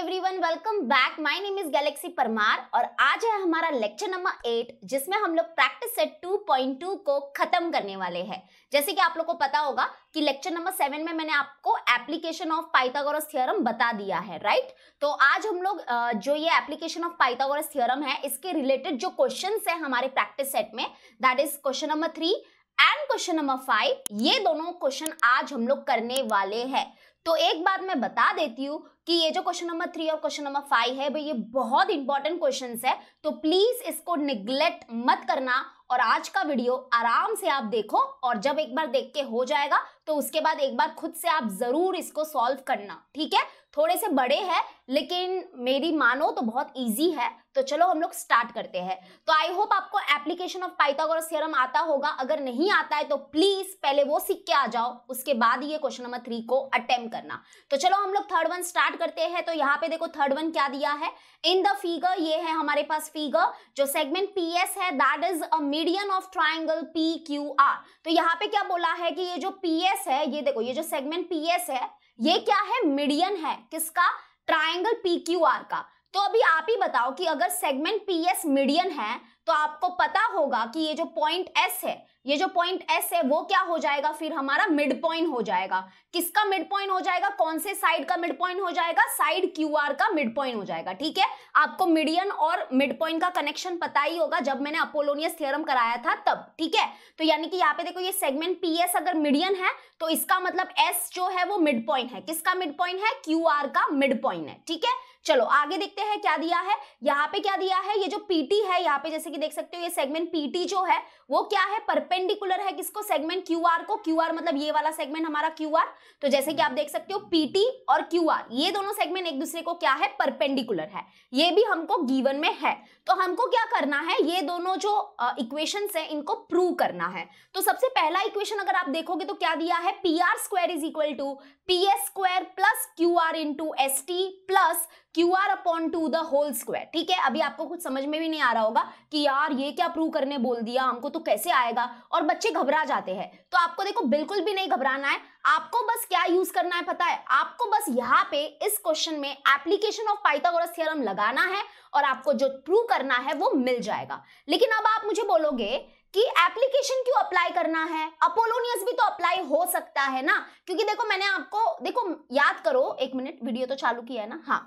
Everyone welcome back my name is Galaxy Parmar और आज है हमारा लेक्चर नंबर एट जिसमें हम लोग प्रैक्टिस सेट 2.2 को खत्म करने वाले हैं जैसे कि आप लोग को पता होगा कि लेक्चर नंबर सेवन में मैंने आपको एप्लीकेशन ऑफ पाइथागोरस थ्योरम बता दिया है राइट तो आज हम लोग जो ये एप्लीकेशन ऑफ पाइथागोरस थ्योरम है इसके रिलेटेड जो क्वेश्चन है हमारे प्रैक्टिस सेट में that is question number three and question number five ये दोनों क्वेश्चन आज हम लोग करने वाले हैं तो एक बात मैं बता देती हूँ कि ये जो क्वेश्चन नंबर थ्री और क्वेश्चन नंबर फाइव है भाई ये बहुत इंपॉर्टेंट क्वेश्चन है तो प्लीज इसको निग्लेक्ट मत करना और आज का वीडियो आराम से आप देखो और जब एक बार देख के हो जाएगा तो उसके बाद एक बार खुद से आप जरूर इसको सॉल्व करना ठीक है थोड़े से बड़े हैं लेकिन मेरी मानो तो बहुत ईजी है तो चलो हम लोग स्टार्ट करते हैं तो आई होप आपको एप्लीकेशन ऑफ पाइथागोरस थ्योरम आता होगा अगर नहीं आता है तो प्लीज पहले वो सीख के आ जाओ उसके बाद ये क्वेश्चन नंबर थ्री को अटेम्प्ट करना तो चलो हम लोग थर्ड वन स्टार्ट करते हैं तो यहाँ पे देखो थर्ड वन क्या दिया है इन द फिगर ये है हमारे पास फिगर जो सेगमेंट पी एस है that is a median of triangle P Q R तो यहाँ पे क्या बोला है कि ये जो पी एस है ये देखो ये जो सेगमेंट पी एस है ये क्या है मीडियन है किसका ट्राइंगल पी क्यू आर का तो अभी आप ही बताओ कि अगर सेगमेंट पी एस मीडियन है तो आपको पता होगा कि ये जो पॉइंट एस है ये जो पॉइंट एस है वो क्या हो जाएगा फिर हमारा मिड पॉइंट हो जाएगा किसका मिड पॉइंट हो जाएगा कौन से साइड का मिड पॉइंट हो जाएगा साइड क्यू आर का मिड पॉइंट हो जाएगा ठीक है आपको मिडियन और मिड पॉइंट का कनेक्शन पता ही होगा जब मैंने अपोलोनियस थ्योरम कराया था तब ठीक है तो यानी कि यहाँ पे देखो ये सेगमेंट पी एस अगर मिडियन है तो इसका मतलब एस जो है वो मिड पॉइंट है किसका मिड पॉइंट है क्यू आर का मिड पॉइंट है ठीक है चलो आगे देखते हैं क्या दिया है यहाँ पे क्या दिया है ये जो पीटी है यहाँ पे जैसे कि देख सकते हो ये सेगमेंट पीटी जो है वो क्या है परपेंडिकुलर परपेंडिकुलर है किसको सेगमेंट क्यू आर को क्यू आर मतलब ये वाला सेगमेंट हमारा क्यू आर तो जैसे कि आप देख सकते हो पीटी और क्यू आर ये दोनों सेगमेंट एक दूसरे को क्या है परपेंडिकुलर है ये भी हमको गीवन में है तो हमको क्या करना है ये दोनों जो uh, है इनको प्रूव करना है तो सबसे पहला इक्वेशन अगर आप देखोगे तो क्या दिया है P R square is equal to P S square plus Q R into S T plus Q R upon two the whole square ठीक है अभी आपको कुछ समझ में भी नहीं आ रहा होगा कि यार ये क्या प्रूव करने बोल दिया हमको तो कैसे आएगा और बच्चे घबरा जाते हैं तो आपको देखो बिल्कुल भी नहीं घबराना है आपको बस क्या यूज करना है पता है आपको बस यहाँ पे इस क्वेश्चन में एप्लीकेशन ऑफ पाइथागोरस थ्योरम लगाना है और आपको जो प्रूव करना है वो मिल जाएगा लेकिन अब आप मुझे बोलोगे कि एप्लीकेशन क्यों अप्लाई करना है अपोलोनियस भी तो अप्लाई हो सकता है ना क्योंकि देखो मैंने आपको देखो याद करो एक मिनट वीडियो तो चालू किया है ना हाँ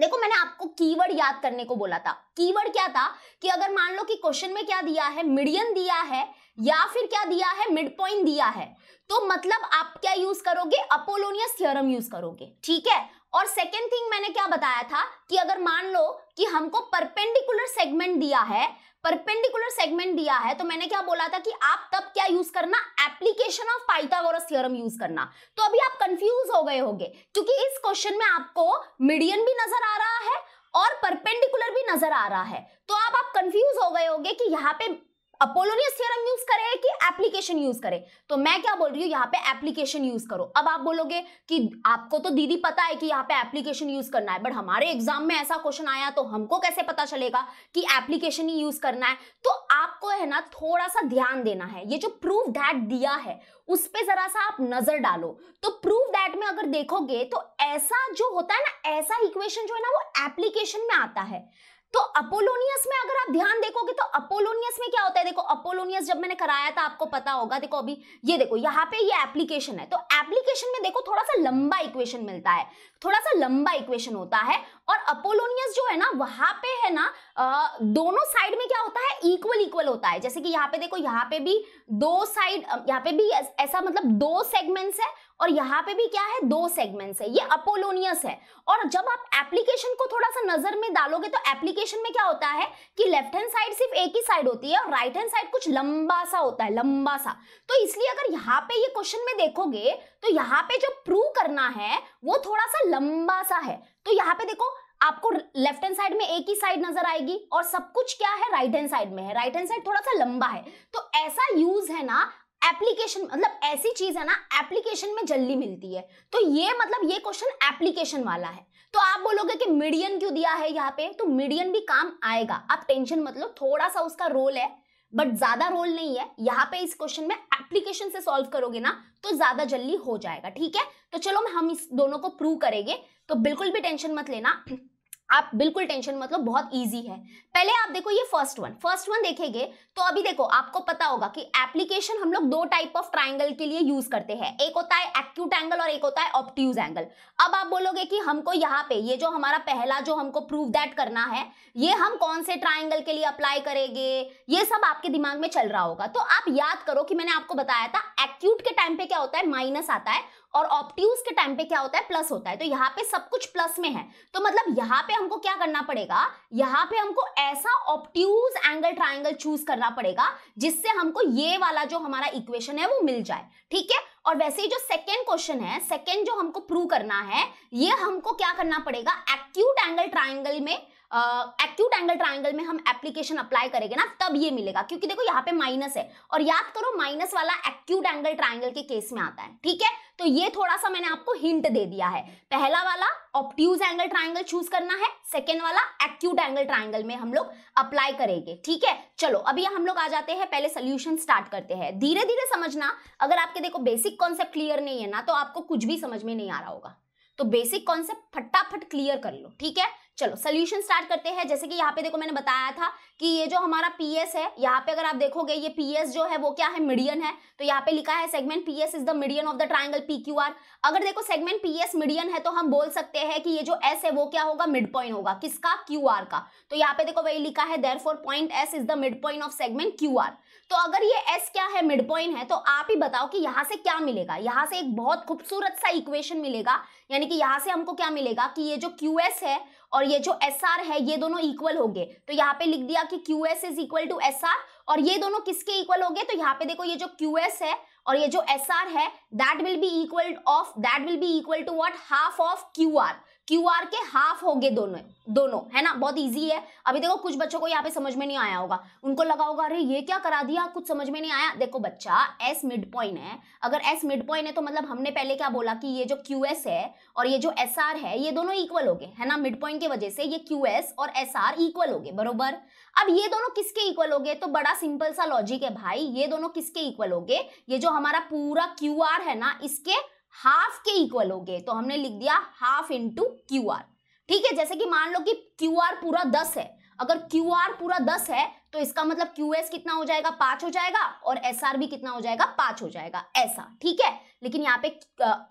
देखो मैंने आपको कीवर्ड याद करने को बोला था कीवर्ड क्या था कि अगर मान लो कि क्वेश्चन में क्या दिया है मीडियन दिया है या फिर क्या दिया है मिड पॉइंट दिया है तो मतलब आप क्या यूज करोगे अपोलोनियस थ्योरम यूज करोगे ठीक है और सेकेंड थिंग मैंने क्या बताया था कि अगर मान लो कि हमको परपेंडिकुलर सेगमेंट दिया है परपेंडिकुलर सेगमेंट दिया है तो मैंने क्या बोला था कि आप तब क्या यूज करना application of Pythagoras theorem use करना तो अभी आप कंफ्यूज हो गए होंगे क्योंकि इस क्वेश्चन में आपको मीडियन भी नजर आ रहा है और परपेंडिकुलर भी नजर आ रहा है तो आप आप कंफ्यूज हो गए होंगे कि यहाँ पे अपोलोनियस थ्योरम यूज करें कि एप्लीकेशन यूज करें तो मैं क्या बोल रही हूं यहां पे एप्लीकेशन यूज करो अब आप बोलोगे कि आपको तो दीदी पता है कि यहां पे एप्लीकेशन यूज करना है बट हमारे एग्जाम में ऐसा क्वेश्चन आया तो हमको कैसे पता चलेगा कि एप्लीकेशन ही यूज करना है तो आपको है ना थोड़ा सा ध्यान देना है ये जो प्रूफ डैट दिया है उस पर जरा सा आप नजर डालो तो प्रूफ डैट में अगर देखोगे तो ऐसा जो होता है ना ऐसा इक्वेशन जो है ना वो एप्लीकेशन में आता है तो अपोलोनियस में अगर आप ध्यान देखोगे तो अपोलोनियस में क्या होता है देखो अपोलोनियस जब मैंने कराया था आपको पता होगा देखो अभी ये देखो यहाँ पे ये एप्लीकेशन है तो एप्लीकेशन में देखो थोड़ा सा लंबा इक्वेशन मिलता है थोड़ा सा लंबा इक्वेशन होता है और अपोलोनियस जो है ना वहां पे है ना आ, दोनों साइड में क्या होता है इक्वल इक्वल होता है जैसे कि यहाँ पे देखो यहाँ पे भी दो साइड यहाँ पे भी ऐसा मतलब दो सेगमेंट्स है और यहाँ पे भी क्या है दो सेगमेंट्स है ये अपोलोनियस है और जब आप एप्लीकेशन को थोड़ा सा नजर में डालोगे तो एप्लीकेशन में क्या होता है कि लेफ्ट हैंड साइड सिर्फ एक ही साइड होती है और राइट हैंड साइड कुछ लंबा सा होता है लंबा सा तो इसलिए अगर यहाँ पे ये क्वेश्चन में देखोगे तो यहाँ पे जो प्रूव करना है वो थोड़ा सा लंबा सा है तो यहाँ पे देखो आपको लेफ्ट हैंड साइड में एक ही साइड नजर आएगी और सब कुछ क्या है राइट हैंड साइड में है राइट हैंड साइड थोड़ा सा लंबा है तो ऐसा यूज है ना एप्लीकेशन मतलब ऐसी चीज है ना एप्लीकेशन में जल्दी मिलती है तो ये मतलब ये क्वेश्चन एप्लीकेशन वाला है तो आप बोलोगे कि मीडियन क्यों दिया है यहाँ पे तो मीडियन भी काम आएगा आप टेंशन मतलब थोड़ा सा उसका रोल है बट ज्यादा रोल नहीं है यहाँ पे इस क्वेश्चन में एप्लीकेशन से सॉल्व करोगे ना तो ज्यादा जल्दी हो जाएगा ठीक है तो चलो हम इस दोनों को प्रूव करेंगे तो बिल्कुल भी टेंशन मत लेना आप बिल्कुल टेंशन मतलब बहुत इजी है पहले आप देखो ये फर्स्ट वन फर्स्ट वन देखेंगे तो अभी देखो आपको पता होगा कि एप्लीकेशन हम लोग दो टाइप ऑफ ट्राइंगल के लिए यूज करते हैं एक होता है एक्यूट एंगल और एक होता है ऑप्ट्यूज एंगल अब आप बोलोगे कि हमको यहाँ पे ये जो हमारा पहला जो हमको प्रूव दैट करना है ये हम कौन से ट्राइंगल के लिए अप्लाई करेंगे ये सब आपके दिमाग में चल रहा होगा तो आप याद करो कि मैंने आपको बताया था एक्यूट के टाइम पे क्या होता है माइनस आता है और ऑप्ट्यूज के टाइम पे क्या होता है प्लस होता है तो यहाँ पे सब कुछ प्लस में है तो मतलब यहाँ पे हमको क्या करना पड़ेगा यहाँ पे हमको ऐसा ऑप्ट्यूज एंगल ट्राइंगल चूज करना पड़ेगा जिससे हमको ये वाला जो हमारा इक्वेशन है वो मिल जाए ठीक है और वैसे ही जो सेकेंड क्वेश्चन है सेकेंड जो हमको प्रूव करना है ये हमको क्या करना पड़ेगा एक्यूट एंगल ट्राइंगल में एक्यूट एंगल ट्राइंगल में हम एप्लीकेशन अप्लाई करेंगे ना तब ये मिलेगा क्योंकि देखो यहाँ पे माइनस है और याद करो माइनस वाला एक्यूट एंगल ट्राइंगल के केस में आता है ठीक है तो ये थोड़ा सा मैंने आपको हिंट दे दिया है पहला वाला ऑप्टूज एंगल ट्राइंगल चूज करना है सेकेंड वाला एक्यूट एंगल ट्राइंगल में हम लोग अप्लाई करेंगे ठीक है चलो अभी हम लोग आ जाते हैं पहले सोल्यूशन स्टार्ट करते हैं धीरे धीरे समझना अगर आपके देखो बेसिक कॉन्सेप्ट क्लियर नहीं है ना तो आपको कुछ भी समझ में नहीं आ रहा होगा तो बेसिक कॉन्सेप्ट फटाफट क्लियर कर लो ठीक है चलो सोल्यूशन स्टार्ट करते हैं जैसे कि यहाँ पे देखो मैंने बताया था कि ये जो हमारा एस है यहाँ पे अगर आप देखोगे ये एस जो है वो क्या है मीडियन है तो यहाँ पे लिखा है segment PS is the median of the triangle PQR अगर देखो सेगमेंट पीएस मीडियन है तो हम बोल सकते हैं कि ये जो एस है वो क्या होगा मिड पॉइंट होगा किसका क्यू आर का तो यहाँ पे देखो वही लिखा है therefore point S is the mid point of segment Q R तो अगर ये एस क्या है मिड पॉइंट है तो आप ही बताओ कि यहाँ से क्या मिलेगा यहाँ से एक बहुत खूबसूरत सा इक्वेशन मिलेगा यानी कि यहाँ से हमको क्या मिलेगा कि ये जो क्यू एस है और ये जो एस आर है ये दोनों इक्वल हो गए तो यहाँ पे लिख दिया कि Q S is equal to S R और ये दोनों किसके इक्वल हो गए तो यहाँ पे देखो ये जो क्यू एस है और ये जो एस आर है that will be equal of that will be equal to what half of Q R Q R के हाफ हो गए दोनों दोनों है ना बहुत ईजी है अभी देखो कुछ बच्चों को यहाँ पे समझ में नहीं आया होगा उनको लगा होगा अरे ये क्या करा दिया कुछ समझ में नहीं आया देखो बच्चा एस मिड पॉइंट है अगर एस मिड पॉइंट है तो मतलब हमने पहले क्या बोला कि ये जो क्यू एस है और ये जो एस आर है ये दोनों इक्वल हो गए है ना मिड पॉइंट की वजह से ये क्यू एस और एस आर इक्वल हो गए बरोबर अब ये दोनों किसके इक्वल हो गए तो बड़ा सिंपल सा लॉजिक है भाई ये दोनों किसके इक्वल हो गए ये जो हमारा पूरा क्यू आर है ना इसके हाफ के इक्वल हो गए तो हमने लिख दिया हाफ इंटू क्यू आर ठीक है जैसे कि मान लो कि क्यू आर पूरा दस है अगर क्यू आर पूरा दस है तो इसका मतलब क्यू एस कितना हो जाएगा पांच हो जाएगा और एस आर भी कितना हो जाएगा पांच हो जाएगा ऐसा ठीक है लेकिन यहाँ पे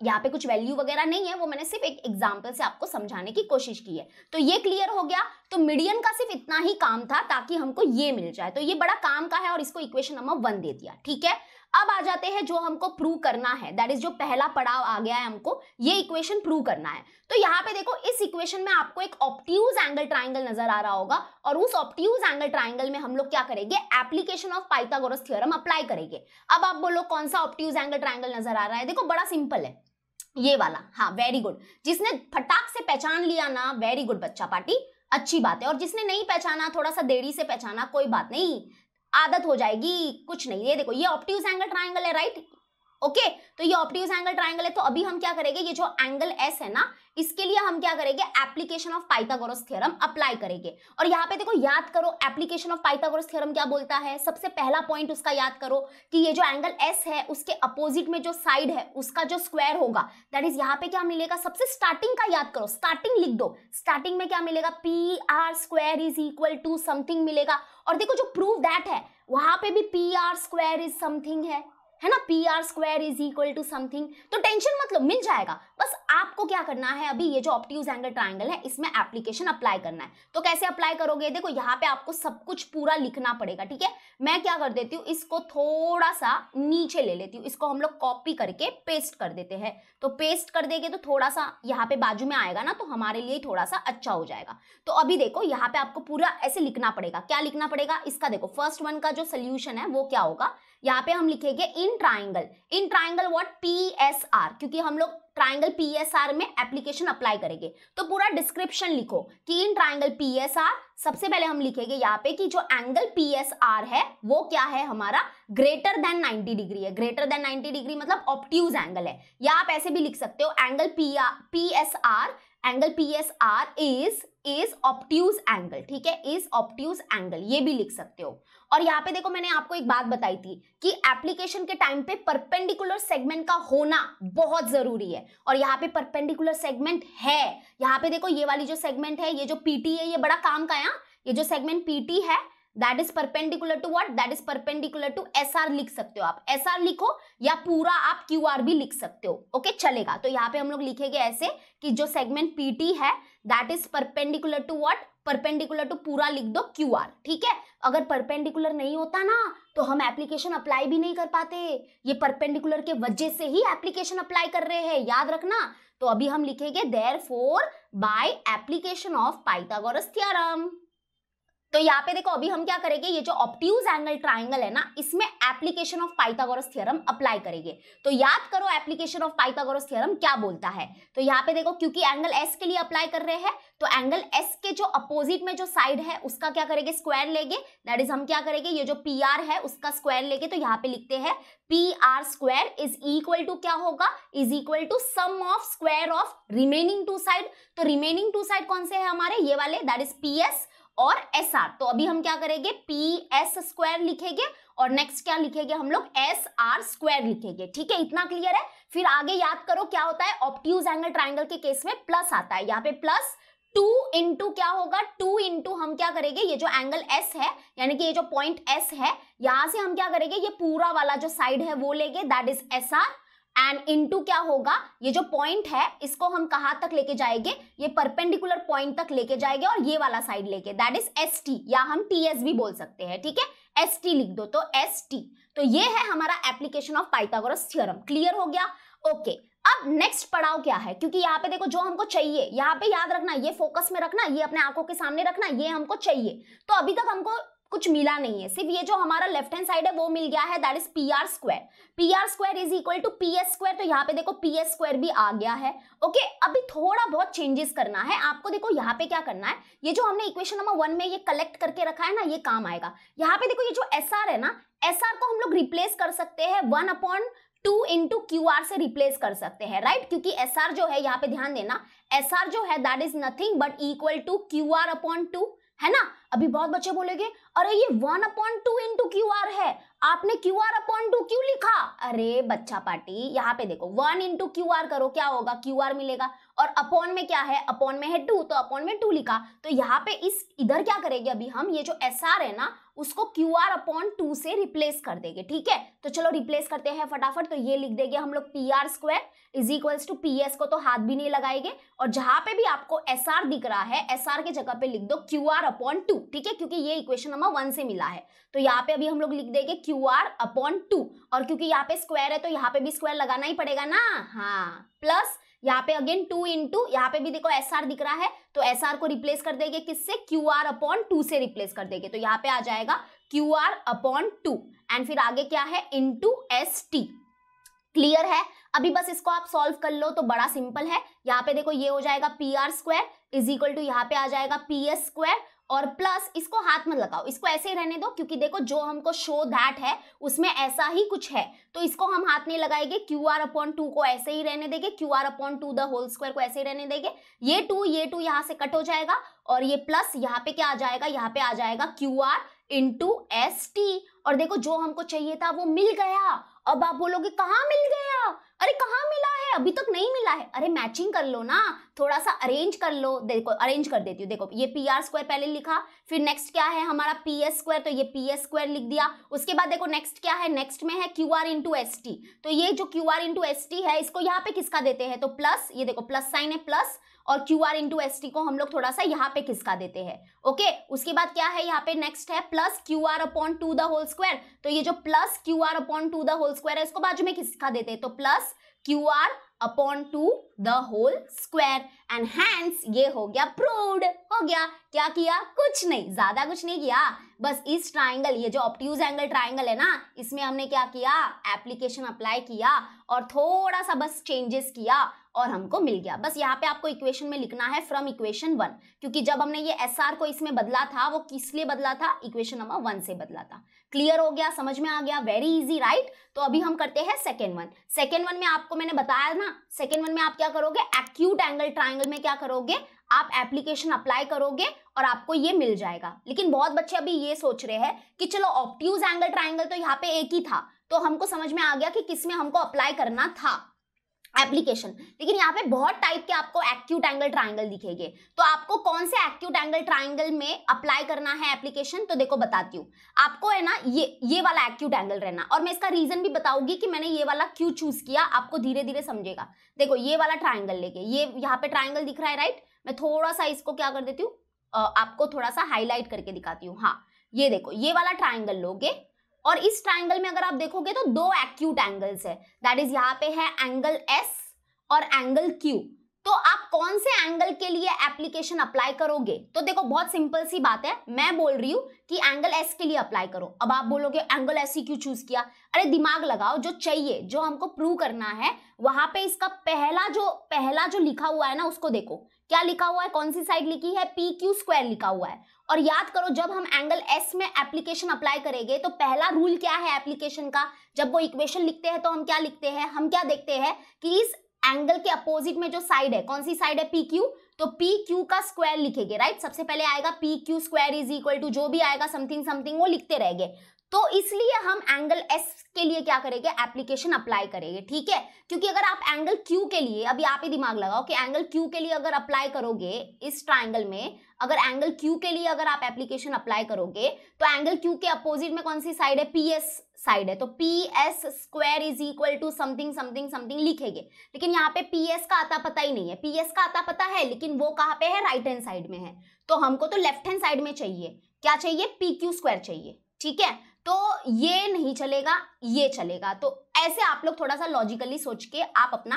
यहाँ पे कुछ वैल्यू वगैरह नहीं है वो मैंने सिर्फ एक एग्जाम्पल से आपको समझाने की कोशिश की है तो ये क्लियर हो गया तो मीडियन का सिर्फ इतना ही काम था ताकि हमको ये मिल जाए तो ये बड़ा काम का है और इसको इक्वेशन नंबर वन दे दिया ठीक है अब आ जाते हैं जो हमको प्रूव करना है दैट इज जो पहला पड़ाव आ गया है हमको ये इक्वेशन प्रूव करना है तो यहाँ पे देखो इस इक्वेशन में आपको एक ऑप्टिज एंगल ट्राइंगल नजर आ रहा होगा और उस ऑप्टिज एंगल ट्राइंगल में हम लोग क्या करेंगे application of Pythagoras theorem apply करेंगे अब आप बोलो कौन सा ऑप्टिज एंगल ट्राइंगल नजर आ रहा है देखो बड़ा सिंपल है ये वाला हाँ वेरी गुड जिसने फटाक से पहचान लिया ना वेरी गुड बच्चा पार्टी अच्छी बात है और जिसने नहीं पहचाना थोड़ा सा देरी से पहचाना कोई बात नहीं आदत हो जाएगी कुछ नहीं ये देखो ये ऑप्टिव एंगल ट्राइंगल है राइट ओके okay, तो ये ऑप्टिव एंगल ट्राइंगल है तो अभी हम क्या करेंगे ये जो एंगल एस है ना इसके लिए हम क्या करेंगे application of Pythagoras theorem apply करेंगे और यहाँ पे देखो याद करो एप्लीकेशन ऑफ पाइथागोरस थ्योरम क्या बोलता है सबसे पहला पॉइंट उसका याद करो कि ये जो एंगल एस है उसके अपोजिट में जो साइड है उसका जो स्क्वायर होगा दैट इज यहाँ पे क्या मिलेगा सबसे स्टार्टिंग का याद करो स्टार्टिंग लिख दो स्टार्टिंग में क्या मिलेगा P R square is equal to something मिलेगा और देखो जो प्रूव दैट है वहां पे भी P R square is something है है ना P R square is equal to something तो टेंशन मतलब मिल जाएगा बस आपको क्या करना है अभी ये जो ऑप्टिक्स एंगल ट्राइंगल है इसमें एप्लीकेशन अप्लाई करना है तो कैसे अप्लाई करोगे देखो यहाँ पे आपको सब कुछ पूरा लिखना पड़ेगा ठीक है मैं क्या कर देती हूँ इसको थोड़ा सा नीचे ले लेती हूँ इसको हम लोग कॉपी करके पेस्ट कर देते हैं तो पेस्ट कर देंगे तो थोड़ा सा यहाँ पे बाजू में आएगा ना तो हमारे लिए थोड़ा सा अच्छा हो जाएगा तो अभी देखो यहाँ पे आपको पूरा ऐसे लिखना पड़ेगा क्या लिखना पड़ेगा इसका देखो फर्स्ट वन का जो सोल्यूशन है वो क्या होगा यहाँ पे हम लिखेंगे in triangle in triangle what P S R क्योंकि हम लोग ट्राइंगल पी एस आर में एप्लीकेशन अप्लाई करेंगे तो पूरा डिस्क्रिप्शन लिखो कि in triangle P S R सबसे पहले हम लिखेंगे यहाँ पे कि जो एंगल पी एस आर है वो क्या है हमारा ग्रेटर देन 90 डिग्री है ग्रेटर देन 90 डिग्री मतलब ऑप्ट्यूज एंगल है या आप ऐसे भी लिख सकते हो angle P P S R angle P S R is is obtuse angle ठीक है इज ऑप्टूज एंगल ये भी लिख सकते हो और यहाँ पे देखो मैंने आपको एक बात बताई थी कि एप्लीकेशन के टाइम पे परपेंडिकुलर सेगमेंट का होना बहुत जरूरी है और यहाँ पे परपेंडिकुलर सेगमेंट है यहाँ पे देखो ये वाली जो सेगमेंट है ये जो पीटी है ये बड़ा काम का है हाँ? ये जो सेगमेंट पीटी है that is perpendicular to what that is perpendicular to R लिख सकते हो आप आर लिखो या पूरा आप आर भी लिख सकते हो ओके okay, चलेगा तो यहाँ पे हम लोग लिखेंगे ऐसे कि जो सेगमेंट पीटी है that is perpendicular to what perpendicular to पूरा लिख दो क्यू आर ठीक है अगर परपेंडिकुलर नहीं होता ना तो हम एप्लीकेशन अप्लाई भी नहीं कर पाते ये परपेंडिकुलर के वजह से ही एप्लीकेशन अप्लाई कर रहे हैं याद रखना तो अभी हम लिखेंगे therefore by application of Pythagoras theorem. तो यहाँ पे देखो अभी हम क्या करेंगे ये जो ऑप्टिज एंगल ट्राइंगल है ना इसमें application of Pythagoras theorem apply करेंगे तो याद करो एप्लीकेशन ऑफ पाइथागोरस थ्योरम क्या बोलता है तो यहाँ पे देखो क्योंकि एंगल एस के लिए अप्लाई कर रहे हैं तो एंगल एस के जो अपोजिट में जो साइड है उसका क्या करेंगे स्क्वायर लेंगे दैट इज हम क्या करेंगे ये जो पी आर है उसका स्क्वायर लेंगे तो यहाँ पे लिखते हैं P R square is equal to क्या होगा is equal to sum of square of remaining two side तो रिमेनिंग टू साइड कौन से है हमारे ये वाले दैट इज पी एस और एस आर तो अभी हम क्या करेंगे पी एस स्क्वायर लिखेंगे और नेक्स्ट क्या लिखेंगे हम लोग एस आर स्क्वायर लिखेंगे ठीक है इतना क्लियर है फिर आगे याद करो क्या होता है ऑप्टिज एंगल ट्राइंगल के केस में प्लस आता है यहाँ पे प्लस टू इंटू क्या होगा टू इंटू हम क्या करेंगे ये जो एंगल एस है यानी कि ये जो पॉइंट एस है यहां से हम क्या करेंगे ये पूरा वाला जो साइड है वो लेंगे that is S R and into क्या होगा ये जो पॉइंट है इसको हम कहां तक लेके जाएंगे ये परपेंडिकुलर पॉइंट तक लेके जाएंगे और ये वाला साइड लेके दैट इज एस टी या हम टी एस भी बोल सकते हैं ठीक है एस टी लिख दो तो एस टी तो ये है हमारा application of Pythagoras theorem clear हो गया ओके okay. अब नेक्स्ट पढ़ाओ क्या है क्योंकि यहाँ पे देखो जो हमको चाहिए यहाँ पे याद रखना ये फोकस में रखना ये अपने आंखों के सामने रखना ये हमको चाहिए तो अभी तक हमको कुछ मिला नहीं है सिर्फ ये जो हमारा लेफ्ट हैंड साइड है वो मिल गया है that is P R square P R square is equal to P S square तो यहाँ पे देखो पी एस स्क्वायर भी आ गया है ओके okay, अभी थोड़ा बहुत चेंजेस करना है आपको देखो यहाँ पे क्या करना है ये जो हमने इक्वेशन नंबर वन में ये कलेक्ट करके रखा है ना ये काम आएगा यहाँ पे देखो ये जो एस है ना एस को हम लोग रिप्लेस कर सकते हैं one upon two into Q R से रिप्लेस कर सकते हैं राइट right? क्योंकि एस आर जो है यहाँ पे ध्यान देना एस आर जो है that is nothing but equal to Q R upon two है ना अभी बहुत बच्चे बोलेंगे अरे ये one upon two into Q R है आपने Q R upon two Q लिखा अरे बच्चा पार्टी यहाँ पे देखो वन इंटू क्यू आर करो क्या होगा क्यू आर मिलेगा और अपॉन में क्या है अपॉन में है टू तो अपॉन में टू लिखा तो यहाँ पे इस इधर क्या करेंगे अभी हम ये जो एस आर है ना उसको क्यू आर अपॉन टू से रिप्लेस कर देंगे ठीक है तो चलो रिप्लेस करते हैं फटाफट तो ये लिख देंगे हम लोग P R square is equals to P S को तो हाथ भी नहीं लगाएंगे और जहां पे भी आपको एस आर दिख रहा है एस आर के जगह पे लिख दो क्यू आर अपॉन टू ठीक है क्योंकि ये इक्वेशन नंबर वन से मिला है तो यहाँ पे अभी हम लोग लिख देंगे क्यू आर अपॉन टू और क्योंकि यहाँ पे स्क्वायर है तो यहाँ पे भी स्क्वायर लगाना ही पड़ेगा ना हाँ प्लस यहाँ पे अगेन टू इन टू यहाँ पे भी देखो एस आर दिख रहा है तो एस आर को रिप्लेस कर देंगे किससे क्यू आर अपॉन टू से रिप्लेस कर देंगे तो यहाँ पे आ जाएगा Q R upon two and फिर आगे क्या है टू एस टी क्लियर है अभी बस इसको आप सॉल्व कर लो तो बड़ा सिंपल है यहाँ पे देखो ये हो जाएगा P R square is equal to यहाँ पे आ जाएगा पी एस स्क्वायर और प्लस इसको हाथ में लगाओ इसको ऐसे ही रहने दो क्योंकि देखो जो हमको शो दैट है उसमें ऐसा ही कुछ है तो इसको हम हाथ नहीं लगाएंगे क्यू आर अपॉन टू को ऐसे ही रहने देंगे Q R upon two the whole square को ऐसे ही रहने देंगे ये टू ये टू यहाँ से कट हो जाएगा और ये प्लस यहाँ पे क्या आ जाएगा यहाँ पे आ जाएगा Q R into S T और देखो जो हमको चाहिए था वो मिल गया अब आप बोलोगे कहाँ मिल गया अरे कहाँ मिला है अभी तक नहीं मिला है अरे मैचिंग कर लो ना थोड़ा सा अरेंज कर लो देखो अरेंज कर देती हूँ देखो ये पी आर स्क्वायर पहले लिखा फिर नेक्स्ट क्या है हमारा पी एस स्क्वायर तो ये पी एस स्क्वायर लिख दिया उसके बाद देखो नेक्स्ट क्या है नेक्स्ट में है Q R into S T तो ये जो Q R into S T है इसको यहाँ पे किसका देते हैं तो प्लस ये देखो प्लस साइन है प्लस और Q R into S T को हम लोग थोड़ा सा यहाँ पे खिसका देते हैं ओके उसके बाद क्या है यहाँ पे नेक्स्ट है plus Q R upon two the whole square तो ये जो plus Q R upon two the whole square है इसको बाजू में खिसका देते हैं तो plus Q R upon two the whole square and hence ये हो गया प्रूव्ड हो गया क्या किया कुछ नहीं ज्यादा कुछ नहीं किया बस इस ट्राइंगल ये जो ऑप्टिज एंगल ट्राइंगल है ना इसमें हमने क्या किया एप्लीकेशन अप्लाई किया और थोड़ा सा बस चेंजेस किया और हमको मिल गया बस यहाँ पे आपको इक्वेशन में लिखना है फ्रॉम इक्वेशन वन क्योंकि जब हमने ये एस को इसमें बदला था वो किस लिए बदला था इक्वेशन नंबर वन से बदला था क्लियर हो गया समझ में आ गया वेरी इजी राइट तो अभी हम करते हैं सेकेंड वन सेकेंड वन में आपको मैंने बताया ना सेकेंड वन में आप क्या करोगे एक्यूट एंगल ट्राइंगल में क्या करोगे आप एप्लीकेशन अप्लाई करोगे और आपको ये मिल जाएगा लेकिन बहुत बच्चे अभी ये सोच रहे हैं कि चलो ऑप्ट्यूज एंगल ट्राइंगल तो यहाँ पे एक ही था तो हमको समझ में आ गया कि किसमें हमको अप्लाई करना था एप्लीकेशन लेकिन यहाँ पे बहुत टाइप के आपको एक्यूट एंगल ट्राइंगल दिखेंगे तो आपको कौन से एक्यूट एंगल ट्राइंगल में अप्लाई करना है एप्लीकेशन तो देखो बताती हूँ आपको है ना ये ये वाला एक्यूट एंगल रहना और मैं इसका रीजन भी बताऊंगी कि मैंने ये वाला क्यों चूज किया आपको धीरे धीरे समझेगा देखो ये वाला ट्राइंगल लेके ये यहाँ पे ट्राइंगल दिख रहा है राइट मैं थोड़ा सा इसको क्या कर देती हूँ आपको थोड़ा सा हाईलाइट करके दिखाती हूँ हाँ ये देखो ये वाला ट्राइंगल लोगे और इस ट्राइंगल में अगर आप देखोगे तो दो एक्यूट एंगल्स है दैट इज यहाँ पे है एंगल एस और एंगल क्यू तो आप कौन से एंगल के लिए एप्लीकेशन अप्लाई करोगे तो देखो बहुत सिंपल सी बात है मैं बोल रही हूँ कि एंगल एस के लिए अप्लाई करो अब आप बोलोगे एंगल एस ही क्यों चूज किया अरे दिमाग लगाओ जो चाहिए जो हमको प्रूव करना है वहां पे इसका पहला जो पहला जो लिखा हुआ है ना उसको देखो क्या लिखा हुआ है कौन सी साइड लिखी है पी क्यू स्क्वायर लिखा हुआ है और याद करो जब हम एंगल एस में एप्लीकेशन अप्लाई करेंगे तो पहला रूल क्या है एप्लीकेशन का जब वो इक्वेशन लिखते हैं तो हम क्या लिखते हैं हम क्या देखते हैं कि इस एंगल के अपोजिट में जो साइड है कौन सी साइड है पी क्यू तो पी क्यू का स्क्वायर लिखेंगे राइट सबसे पहले आएगा P Q square is equal to जो भी आएगा समथिंग समथिंग वो लिखते रहेंगे तो इसलिए हम एंगल एस के लिए क्या करेंगे एप्लीकेशन अप्लाई करेंगे ठीक है क्योंकि अगर आप एंगल क्यू के लिए अभी आप ही दिमाग लगाओ कि एंगल क्यू के लिए अगर अप्लाई करोगे इस ट्राइंगल में अगर एंगल क्यू के लिए अगर आप एप्लीकेशन अप्लाई करोगे तो एंगल क्यू के अपोजिट में कौन सी साइड है पी एस साइड है तो P S square is equal to something something something लिखेंगे लेकिन यहाँ पे पी एस का आता पता ही नहीं है पी एस का आता पता है लेकिन वो कहाँ पे है राइट हैंड साइड में है तो हमको तो लेफ्ट हैंड साइड में चाहिए क्या चाहिए पी क्यू स्क्वायर चाहिए ठीक है तो ये नहीं चलेगा ये चलेगा तो ऐसे आप लोग थोड़ा सा लॉजिकली सोच के आप अपना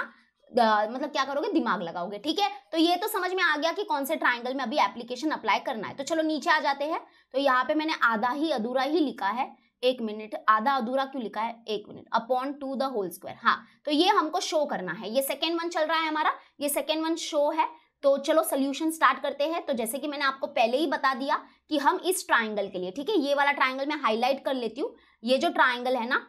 मतलब क्या करोगे दिमाग लगाओगे ठीक है तो ये तो समझ में आ गया कि कौन से ट्राइंगल में अभी एप्लीकेशन अप्लाई करना है तो चलो नीचे आ जाते हैं तो यहाँ पे मैंने आधा ही अधूरा ही लिखा है एक मिनट आधा अधूरा क्यों लिखा है एक minute upon two the whole square हाँ तो ये हमको शो करना है ये सेकेंड वन चल रहा है हमारा ये सेकेंड वन शो है तो चलो सोल्यूशन स्टार्ट करते हैं तो जैसे कि मैंने आपको पहले ही बता दिया कि हम इस ट्राइंगल के लिए ठीक है ये वाला ट्राइंगल मैं हाईलाइट कर लेती हूँ ये जो ट्राइंगल है ना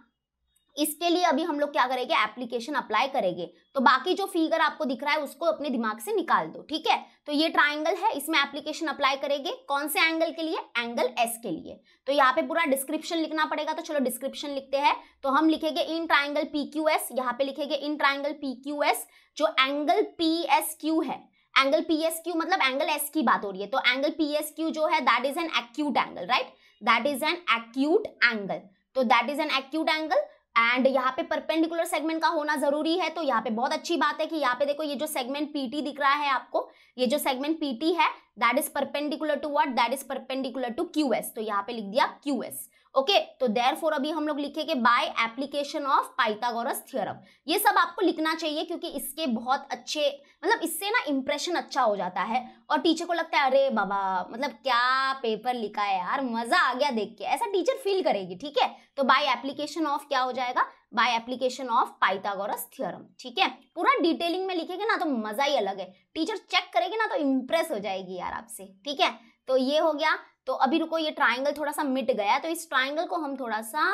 इसके लिए अभी हम लोग क्या करेंगे एप्लीकेशन अप्लाई करेंगे तो बाकी जो फिगर आपको दिख रहा है उसको अपने दिमाग से निकाल दो ठीक है तो ये ट्राइंगल है इसमें एप्लीकेशन अप्लाई करेंगे कौन से एंगल के लिए एंगल एस के लिए तो यहाँ पे पूरा डिस्क्रिप्शन लिखना पड़ेगा तो चलो डिस्क्रिप्शन लिखते हैं तो हम लिखेंगे in triangle P Q S यहाँ पे लिखेंगे in triangle P Q S जो एंगल पी एस क्यू है एंगल पी एस क्यू मतलब एंगल एस की बात हो रही है तो एंगल पी एस क्यू जो है that is an acute angle right that is an acute angle तो that is an acute angle and यहाँ पे परपेंडिकुलर सेगमेंट का होना जरूरी है तो यहाँ पे बहुत अच्छी बात है कि यहाँ पे देखो ये जो सेगमेंट पीटी दिख रहा है आपको ये जो सेगमेंट पीटी है that is perpendicular to what that is perpendicular to Q S तो यहाँ पे लिख दिया क्यू एस ओके तो देर फोर अभी हम लोग लिखेंगे by application of Pythagoras theorem ये सब आपको लिखना चाहिए क्योंकि इसके बहुत अच्छे मतलब इससे ना इम्प्रेशन अच्छा हो जाता है और टीचर को लगता है अरे बाबा मतलब क्या पेपर लिखा है यार मजा आ गया देख के ऐसा टीचर फील करेगी ठीक है तो बाय एप्लीकेशन ऑफ क्या हो जाएगा by application of Pythagoras theorem ठीक है पूरा डिटेलिंग में लिखेंगे ना तो मजा ही अलग है टीचर चेक करेगी ना तो इम्प्रेस हो जाएगी यार आपसे ठीक है तो ये हो गया तो अभी रुको ये ट्राइंगल थोड़ा सा मिट गया तो इस ट्राइंगल को हम थोड़ा सा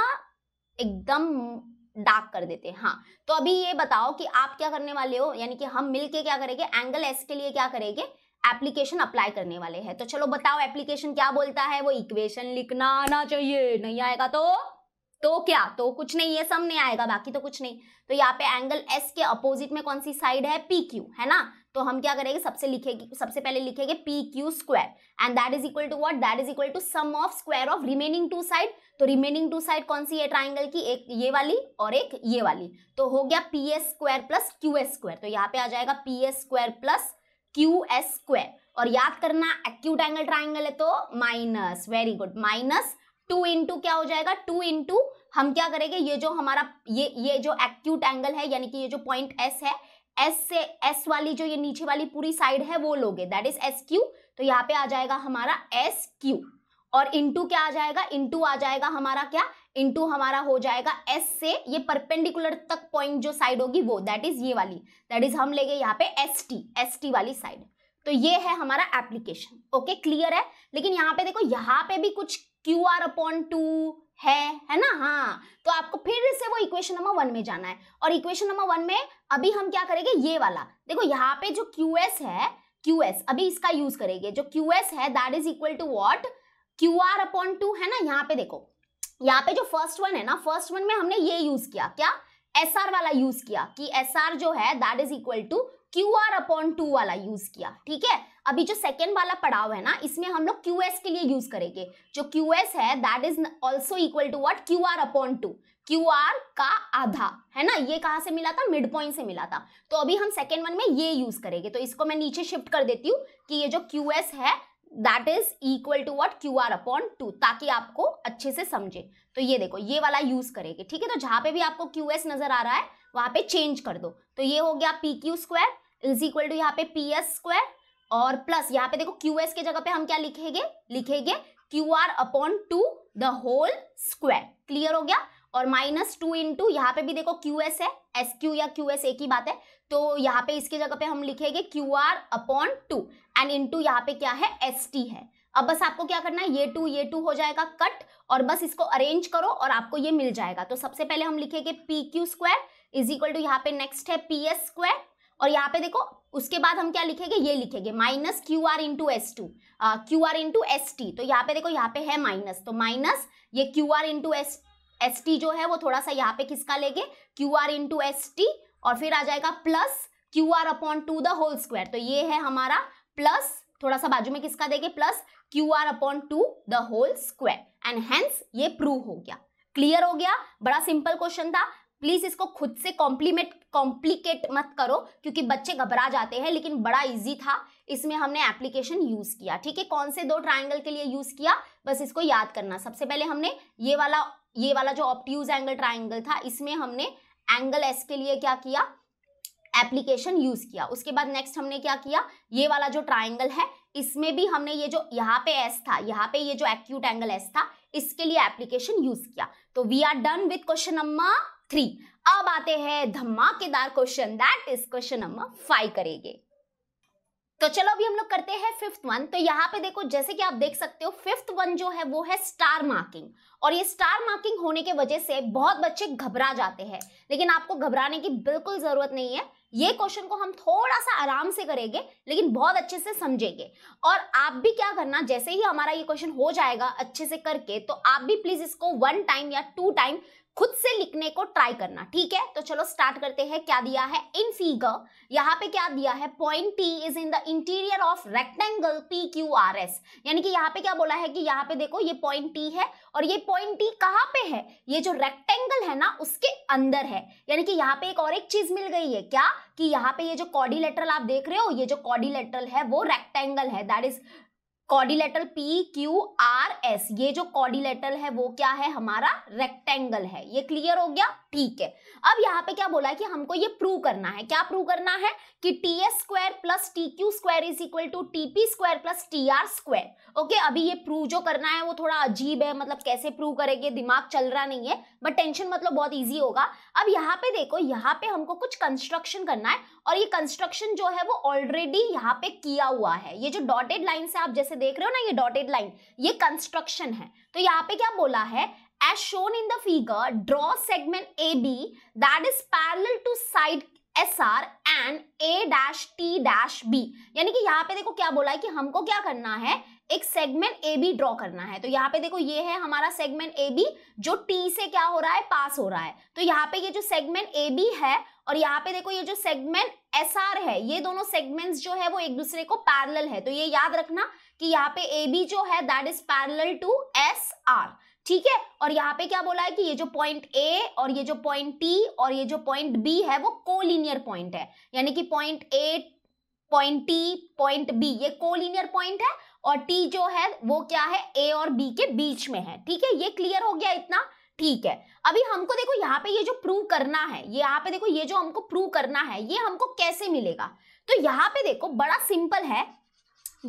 एकदम डार्क कर देते हैं हाँ तो अभी ये बताओ कि आप क्या करने वाले हो यानी कि हम मिलके क्या करेंगे एंगल एस के लिए क्या करेंगे एप्लीकेशन अप्लाई करने वाले हैं तो चलो बताओ एप्लीकेशन क्या बोलता है वो इक्वेशन लिखना आना चाहिए नहीं आएगा तो तो क्या तो कुछ नहीं ये सब नहीं आएगा बाकी तो कुछ नहीं तो यहाँ पे एंगल एस के अपोजिट में कौन सी साइड है पी क्यू है ना तो हम क्या करेंगे सबसे लिखेगी सबसे पहले लिखेंगे P Q square and that is equal to what that is equal to sum of square of remaining two side तो रिमेनिंग टू साइड कौन सी है ट्राइंगल की एक ये वाली और एक ये वाली तो हो गया P S square plus Q S square तो यहाँ पे आ जाएगा P S square plus Q S square और याद करना एक्यूट एंगल ट्राइंगल है तो minus very good minus two into क्या हो जाएगा टू इंटू हम क्या करेंगे ये जो हमारा ये ये जो एक्यूट एंगल है यानी कि ये जो पॉइंट एस है एस से एस वाली जो ये नीचे वाली पूरी साइड है वो लोगे दैट इज एस क्यू तो यहाँ पे आ जाएगा हमारा एस क्यू और इंटू क्या आ जाएगा इंटू आ जाएगा हमारा क्या इंटू हमारा हो जाएगा एस से ये परपेंडिकुलर तक पॉइंट जो साइड होगी वो दैट इज ये वाली दैट इज हम लेंगे यहाँ पे एस टी एस टी वाली साइड तो ये है हमारा एप्लीकेशन ओके क्लियर है लेकिन यहाँ पे देखो यहाँ पे भी कुछ क्यू आर अपॉन टू है है ना हाँ तो आपको फिर से वो इक्वेशन नंबर वन में जाना है और इक्वेशन नंबर वन में अभी हम क्या करेंगे ये वाला देखो यहाँ पे जो क्यू एस है क्यू एस अभी इसका यूज करेंगे जो क्यू एस है that is equal to what Q R upon two है ना यहाँ पे देखो यहाँ पे जो फर्स्ट वन है ना फर्स्ट वन में हमने ये यूज किया क्या एस आर वाला यूज किया कि एस आर जो है that is equal to Q R upon two वाला यूज किया ठीक है अभी जो सेकेंड वाला पड़ाव है ना इसमें हम लोग क्यू के लिए यूज करेंगे जो क्यू है that is also equal to what Q R upon two Q R का आधा है ना ये कहाँ से मिला था मिड पॉइंट से मिला था तो अभी हम सेकेंड वन में ये यूज करेंगे तो इसको मैं नीचे शिफ्ट कर देती हूँ कि ये जो क्यू है that is equal to what Q R upon two ताकि आपको अच्छे से समझे तो ये देखो ये वाला यूज करेंगे ठीक है तो जहां पे भी आपको क्यू एस नजर आ रहा है वहां पे चेंज कर दो तो ये हो गया P Q square is equal to यहाँ पे पी एस स्क्वायर और प्लस यहाँ पे देखो क्यू एस के जगह पे हम क्या लिखेंगे लिखेंगे Q R upon two the whole square clear हो गया और माइनस टू इन टू यहाँ पे भी देखो क्यू एस है एस क्यू या क्यू एस एक ही बात है तो यहाँ पे इसके जगह पे हम लिखेंगे Q R upon two and into यहाँ पे क्या है एस टी है अब बस आपको क्या करना है ये टू ये टू हो जाएगा कट और बस इसको अरेंज करो और आपको ये मिल जाएगा तो सबसे पहले हम लिखेंगे P Q square is equal to यहाँ पे नेक्स्ट है पी एस स्क्वायर और यहाँ पे देखो उसके बाद हम क्या लिखेंगे ये लिखेंगे minus Q R into S two Q R into S T तो यहाँ पे देखो यहाँ पे है माइनस तो माइनस ये Q R into S S T जो है वो थोड़ा सा यहाँ पे किसका लेंगे Q R into S T और फिर आ जाएगा plus Q R upon two the whole square तो ये है हमारा प्लस थोड़ा सा बाजू में किसका देंगे plus Q R upon two the whole square and hence ये प्रूव हो गया क्लियर हो गया बड़ा सिंपल क्वेश्चन था प्लीज इसको खुद से कॉम्प्लीमेंट कॉम्प्लिकेट मत करो क्योंकि बच्चे घबरा जाते हैं लेकिन बड़ा इजी था इसमें हमने एप्लीकेशन यूज किया ठीक है कौन से दो ट्राइंगल के लिए यूज किया बस इसको याद करना सबसे पहले हमने ये वाला ये वाला जो ऑप्टूज एंगल ट्राइंगल था इसमें हमने एंगल एस के लिए क्या किया एप्लीकेशन यूज किया उसके बाद नेक्स्ट हमने क्या किया ये वाला जो ट्राइंगल है इसमें भी हमने ये जो यहाँ पे एस था यहाँ पे ये जो एक्यूट एंगल एस था इसके लिए एप्लीकेशन यूज किया तो we are done with question number three अब आते हैं धमाकेदार question that is question number five करेंगे तो चलो अभी हम लोग करते हैं फिफ्थ वन तो यहाँ पे देखो जैसे कि आप देख सकते हो फिफ्थ वन जो है वो है स्टार मार्किंग और ये स्टार मार्किंग होने के वजह से बहुत बच्चे घबरा जाते हैं लेकिन आपको घबराने की बिल्कुल जरूरत नहीं है ये क्वेश्चन को हम थोड़ा सा आराम से करेंगे लेकिन बहुत अच्छे से समझेंगे और आप भी क्या करना जैसे ही हमारा ये क्वेश्चन हो जाएगा अच्छे से करके तो आप भी प्लीज इसको वन टाइम या टू टाइम खुद से लिखने को ट्राई करना ठीक है तो चलो स्टार्ट करते हैं क्या दिया है इन फिगर यहाँ पे क्या दिया है point T is in the interior of rectangle P Q R S यानी कि यहाँ पे क्या बोला है कि यहाँ पे देखो ये पॉइंट टी है और ये पॉइंट टी कहाँ पे है ये जो रेक्टेंगल है ना उसके अंदर है यानी कि यहाँ पे एक और एक चीज मिल गई है क्या कि यहाँ पे ये जो कॉर्डिलेटरल आप देख रहे हो ये जो कॉर्डिलेटरल है वो रेक्टेंगल है that is quadrilateral P Q R S ये जो कॉर्डिलेटर है वो क्या है हमारा रेक्टेंगल है ये क्लियर हो गया ठीक है अब यहाँ पे क्या बोला है कि हमको ये प्रूव करना है क्या प्रूव करना है कि T S square plus T Q square is equal to T P square plus T R square okay अभी ये प्रूव जो करना है वो थोड़ा अजीब है मतलब कैसे प्रूव करेंगे दिमाग चल रहा नहीं है बट टेंशन मतलब बहुत ईजी होगा अब यहाँ पे देखो यहाँ पे हमको कुछ कंस्ट्रक्शन करना है और ये कंस्ट्रक्शन जो है वो ऑलरेडी यहाँ पे किया हुआ है ये जो डॉटेड लाइन से आप जैसे देख रहे हो ना ये डॉटेड लाइन ये कंस्ट्रक्शन है तो यहाँ पे क्या बोला है as shown in the figure, draw segment AB that is parallel to side SR and A dash T dash B. यानी कि यहाँ पे देखो क्या बोला है कि हमको क्या करना है एक सेगमेंट ए बी ड्रॉ करना है तो यहाँ पे देखो ये है हमारा सेगमेंट ए बी जो टी से क्या हो रहा है पास हो रहा है तो यहाँ पे ये जो सेगमेंट ए बी है और यहाँ पे देखो ये जो सेगमेंट एस आर है ये दोनों सेगमेंट्स जो है वो एक दूसरे को पैरल है तो ये याद रखना कि यहाँ पे ए बी जो है that is parallel to S R ठीक है और यहाँ पे क्या बोला है कि ये जो पॉइंट ए और ये जो पॉइंट टी और ये जो पॉइंट बी है वो कोलिनियर पॉइंट है यानी कि point A point T point B ये कोलिनियर पॉइंट है और टी जो है वो क्या है ए और बी के बीच में है ठीक है ये क्लियर हो गया इतना ठीक है अभी हमको देखो यहाँ पे ये जो प्रूव करना है ये यहाँ पे देखो ये जो हमको प्रूव करना है ये हमको कैसे मिलेगा तो यहाँ पे देखो बड़ा सिंपल है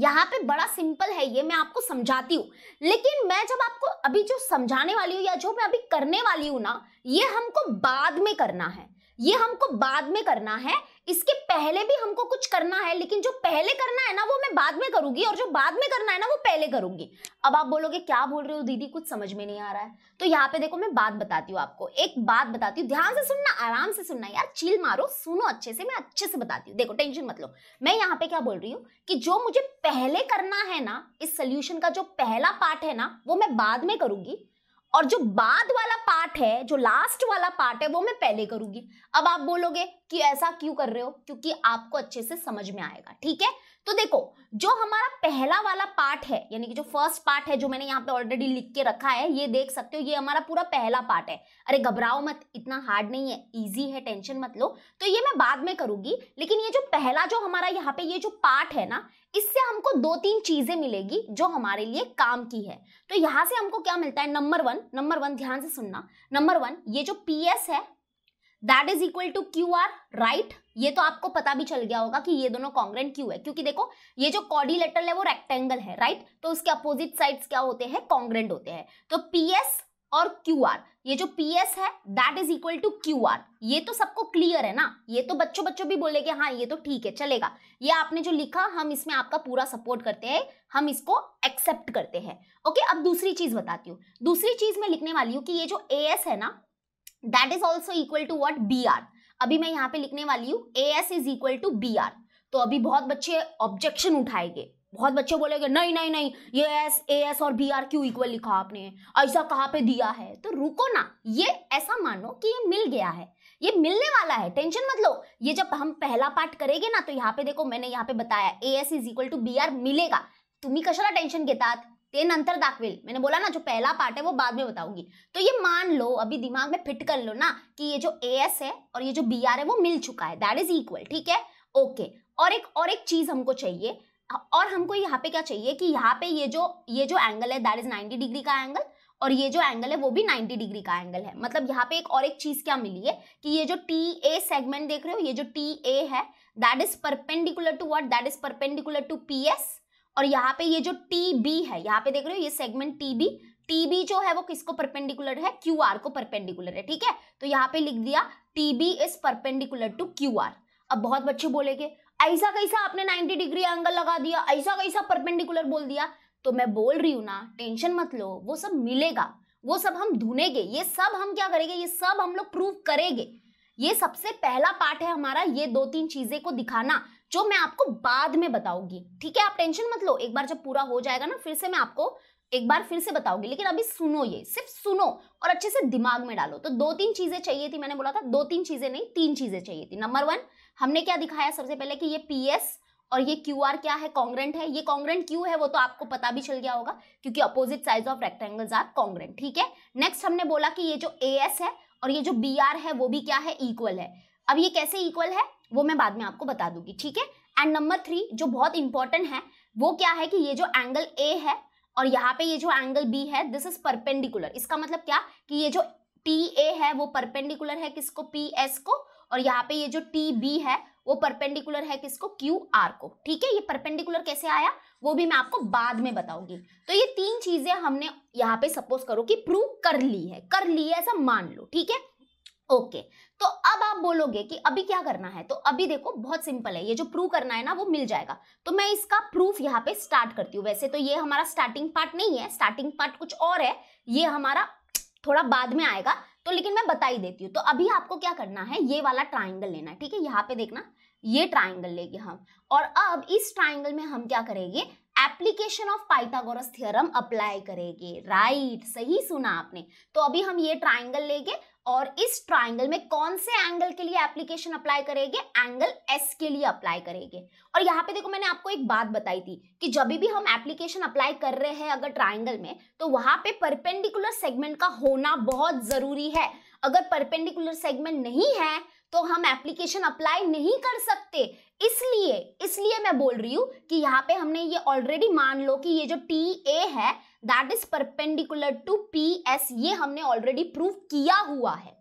यहाँ पे बड़ा सिंपल है ये मैं आपको समझाती हूँ लेकिन मैं जब आपको अभी जो समझाने वाली हूँ या जो मैं अभी करने वाली हूँ ना ये हमको बाद में करना है ये हमको बाद में करना है इसके पहले भी हमको कुछ करना है लेकिन जो पहले करना है ना वो मैं बाद में करूंगी और जो बाद में करना है ना वो पहले करूंगी अब आप बोलोगे क्या बोल रहे हो दीदी कुछ समझ में नहीं आ रहा है तो यहाँ पे देखो मैं बात बताती हूँ आपको एक बात बताती हूँ ध्यान से सुनना आराम से सुनना यार चील मारो सुनो अच्छे से मैं अच्छे से बताती हूँ देखो टेंशन मत लो मैं यहाँ पे क्या बोल रही हूँ कि जो मुझे पहले करना है ना इस सोल्यूशन का जो पहला पार्ट है ना वो मैं बाद में करूंगी और जो बाद वाला पार्ट है जो लास्ट वाला पार्ट है वो मैं पहले करूंगी अब आप बोलोगे कि ऐसा क्यों कर रहे हो क्योंकि आपको अच्छे से समझ में आएगा ठीक है तो देखो जो हमारा पहला वाला पार्ट है यानी कि जो फर्स्ट पार्ट है जो मैंने यहाँ पे ऑलरेडी लिख के रखा है ये देख सकते हो ये हमारा पूरा पहला पार्ट है अरे घबराओ मत इतना हार्ड नहीं है इजी है टेंशन मत लो तो ये मैं बाद में करूंगी लेकिन ये जो पहला जो हमारा यहाँ पे ये जो पार्ट है ना इससे हमको दो तीन चीजें मिलेगी जो हमारे लिए काम की है तो यहाँ से हमको क्या मिलता है नंबर वन नंबर वन ध्यान से सुनना नंबर वन ये जो पी है that is equal to Q R right ये तो आपको पता भी चल गया होगा कि ये दोनों कॉन्ग्रेंट क्यू है क्योंकि देखो ये जो कॉर्डिलेटरल है वो रेक्टेंगल है राइट right? तो उसके अपोजिट साइड क्या होते हैं कॉन्ग्रेंट होते हैं तो पी एस और क्यू आर ये जो पी एस है that is equal to Q R ये तो सबको क्लियर है ना ये तो बच्चों बच्चों भी बोलेंगे हाँ ये तो ठीक है चलेगा ये आपने जो लिखा हम इसमें आपका पूरा सपोर्ट करते हैं हम इसको एक्सेप्ट करते हैं ओके अब दूसरी चीज बताती हूँ दूसरी चीज मैं लिखने वाली हूँ कि ये जो ए एस है ना that is also equal to what B R अभी मैं यहाँ पे लिखने वाली हूँ A S is equal to B R तो अभी बहुत बच्चे ऑब्जेक्शन उठाएंगे बहुत बच्चे बोलेंगे नहीं नहीं नहीं ये एस ए एस और बी आर क्यों इक्वल लिखा आपने ऐसा कहाँ पे दिया है तो रुको ना ये ऐसा मानो कि ये मिल गया है ये मिलने वाला है टेंशन मत लो ये जब हम पहला पार्ट करेंगे ना तो यहाँ पे देखो मैंने यहाँ पे बताया A S is equal to B R मिलेगा तुम्हें कशाला टेंशन घेतात ते नंतर दाखवेल मैंने बोला ना जो पहला पार्ट है वो बाद में बताऊंगी तो ये मान लो अभी दिमाग में फिट कर लो ना कि ये जो ए एस है और ये जो बी आर है वो मिल चुका है दैट इज इक्वल ठीक है ओके okay. और एक और एक चीज हमको चाहिए और हमको यहाँ पे क्या चाहिए कि यहाँ पे ये जो ये जो एंगल है दैट इज नाइनटी डिग्री का एंगल और ये जो एंगल है वो भी 90 डिग्री का एंगल है मतलब यहाँ पे एक और एक चीज क्या मिली है कि ये जो टी ए सेगमेंट देख रहे हो ये जो टी ए है that is perpendicular to what that is perpendicular to P S और यहाँ पे ये जो टी बी है यहाँ पे देख रहे हो ये segment T B T B जो है वो किसको परपेंडिकुलर है क्यू आर को परपेंडिकुलर है ठीक है तो यहाँ पे लिख दिया T B is perpendicular to Q R अब बहुत बच्चे बोलेंगे ऐसा कैसा आपने 90 डिग्री एंगल लगा दिया ऐसा कैसा परपेंडिकुलर बोल दिया तो मैं बोल रही हूँ ना टेंशन मत लो वो सब मिलेगा वो सब हम ढूंढेंगे ये सब हम क्या करेंगे ये सब हम लोग प्रूव करेंगे ये सबसे पहला पार्ट है हमारा ये दो तीन चीजें को दिखाना जो मैं आपको बाद में बताऊंगी ठीक है आप टेंशन मत लो एक बार जब पूरा हो जाएगा ना फिर से मैं आपको एक बार फिर से बताऊंगी लेकिन अभी सुनो ये सिर्फ सुनो और अच्छे से दिमाग में डालो तो दो तीन चीजें चाहिए थी मैंने बोला था दो तीन चीजें नहीं तीन चीजें चाहिए थी नंबर वन हमने क्या दिखाया सबसे पहले कि ये पीएस और ये क्यू आर क्या है कॉन्ग्रेंट है ये कॉन्ग्रेंट क्यू है वो तो आपको पता भी चल गया होगा क्योंकि अपोजिट साइज ऑफ रेक्टेंगल आर कॉन्ग्रेंट ठीक है नेक्स्ट हमने बोला कि ये जो ए एस है और ये जो बी आर है वो भी क्या है इक्वल है अब ये कैसे इक्वल है वो मैं बाद में आपको बता दूंगी ठीक है एंड नंबर थ्री जो बहुत इंपॉर्टेंट है वो क्या है कि ये जो एंगल ए है और यहाँ पे ये जो एंगल बी है दिस इज परपेंडिकुलर इसका मतलब क्या कि ये जो टी ए है वो परपेंडिकुलर है किसको पी एस को और यहाँ पे ये जो टी बी है वो परपेंडिकुलर है किसको क्यू आर को ठीक है ये परपेंडिकुलर कैसे आया वो भी मैं आपको बाद में बताऊंगी तो ये तीन चीजें हमने यहाँ पे सपोज करो कि प्रूव कर ली है कर ली है ऐसा मान लो ठीक है ओके okay. तो अब आप बोलोगे कि अभी क्या करना है तो अभी देखो बहुत सिंपल है ये जो प्रूव करना है ना वो मिल जाएगा तो मैं इसका प्रूफ यहाँ पे स्टार्ट करती हूँ वैसे तो ये हमारा स्टार्टिंग पार्ट नहीं है स्टार्टिंग पार्ट कुछ और है ये हमारा थोड़ा बाद में आएगा तो लेकिन मैं बता ही देती हूँ तो अभी आपको क्या करना है ये वाला ट्राइंगल लेना है ठीक है यहाँ पे देखना ये ट्राइंगल लेंगे हम और अब इस ट्राइंगल में हम क्या करेंगे application of Pythagoras theorem apply करेंगे राइट सही सुना आपने तो अभी हम ये ट्राइंगल लेंगे और इस ट्राइंगल में कौन से एंगल के लिए एप्लीकेशन अप्लाई करेंगे एंगल एस के लिए अप्लाई करेंगे और यहाँ पे देखो मैंने आपको एक बात बताई थी कि जब भी हम एप्लीकेशन अप्लाई कर रहे हैं अगर ट्राइंगल में तो वहां पे परपेंडिकुलर सेगमेंट का होना बहुत जरूरी है अगर परपेंडिकुलर सेगमेंट नहीं है तो हम एप्लीकेशन अप्लाई नहीं कर सकते इसलिए इसलिए मैं बोल रही हूं कि यहाँ पे हमने ये ऑलरेडी मान लो कि ये जो टी ए है that is perpendicular to P S ये हमने ऑलरेडी प्रूव किया हुआ है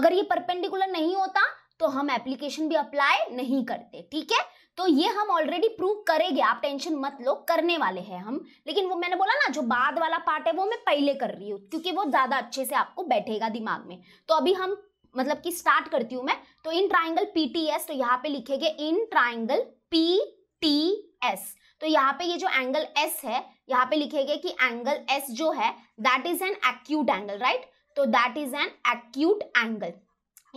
अगर ये परपेंडिकुलर नहीं होता तो हम एप्लीकेशन भी अप्लाई नहीं करते ठीक है तो ये हम ऑलरेडी प्रूव करेंगे आप टेंशन मत लो करने वाले हैं हम लेकिन वो मैंने बोला ना जो बाद वाला पार्ट है वो मैं पहले कर रही हूँ क्योंकि वो ज़्यादा अच्छे से आपको बैठेगा दिमाग में तो अभी हम मतलब कि स्टार्ट करती हूँ मैं तो इन ट्राइंगल पीटीएस तो यहाँ पे लिखेंगे in triangle P T S तो यहाँ पे ये जो एंगल एस है यहाँ पे लिखेंगे कि एंगल एस जो है that is an acute angle right तो that is an acute angle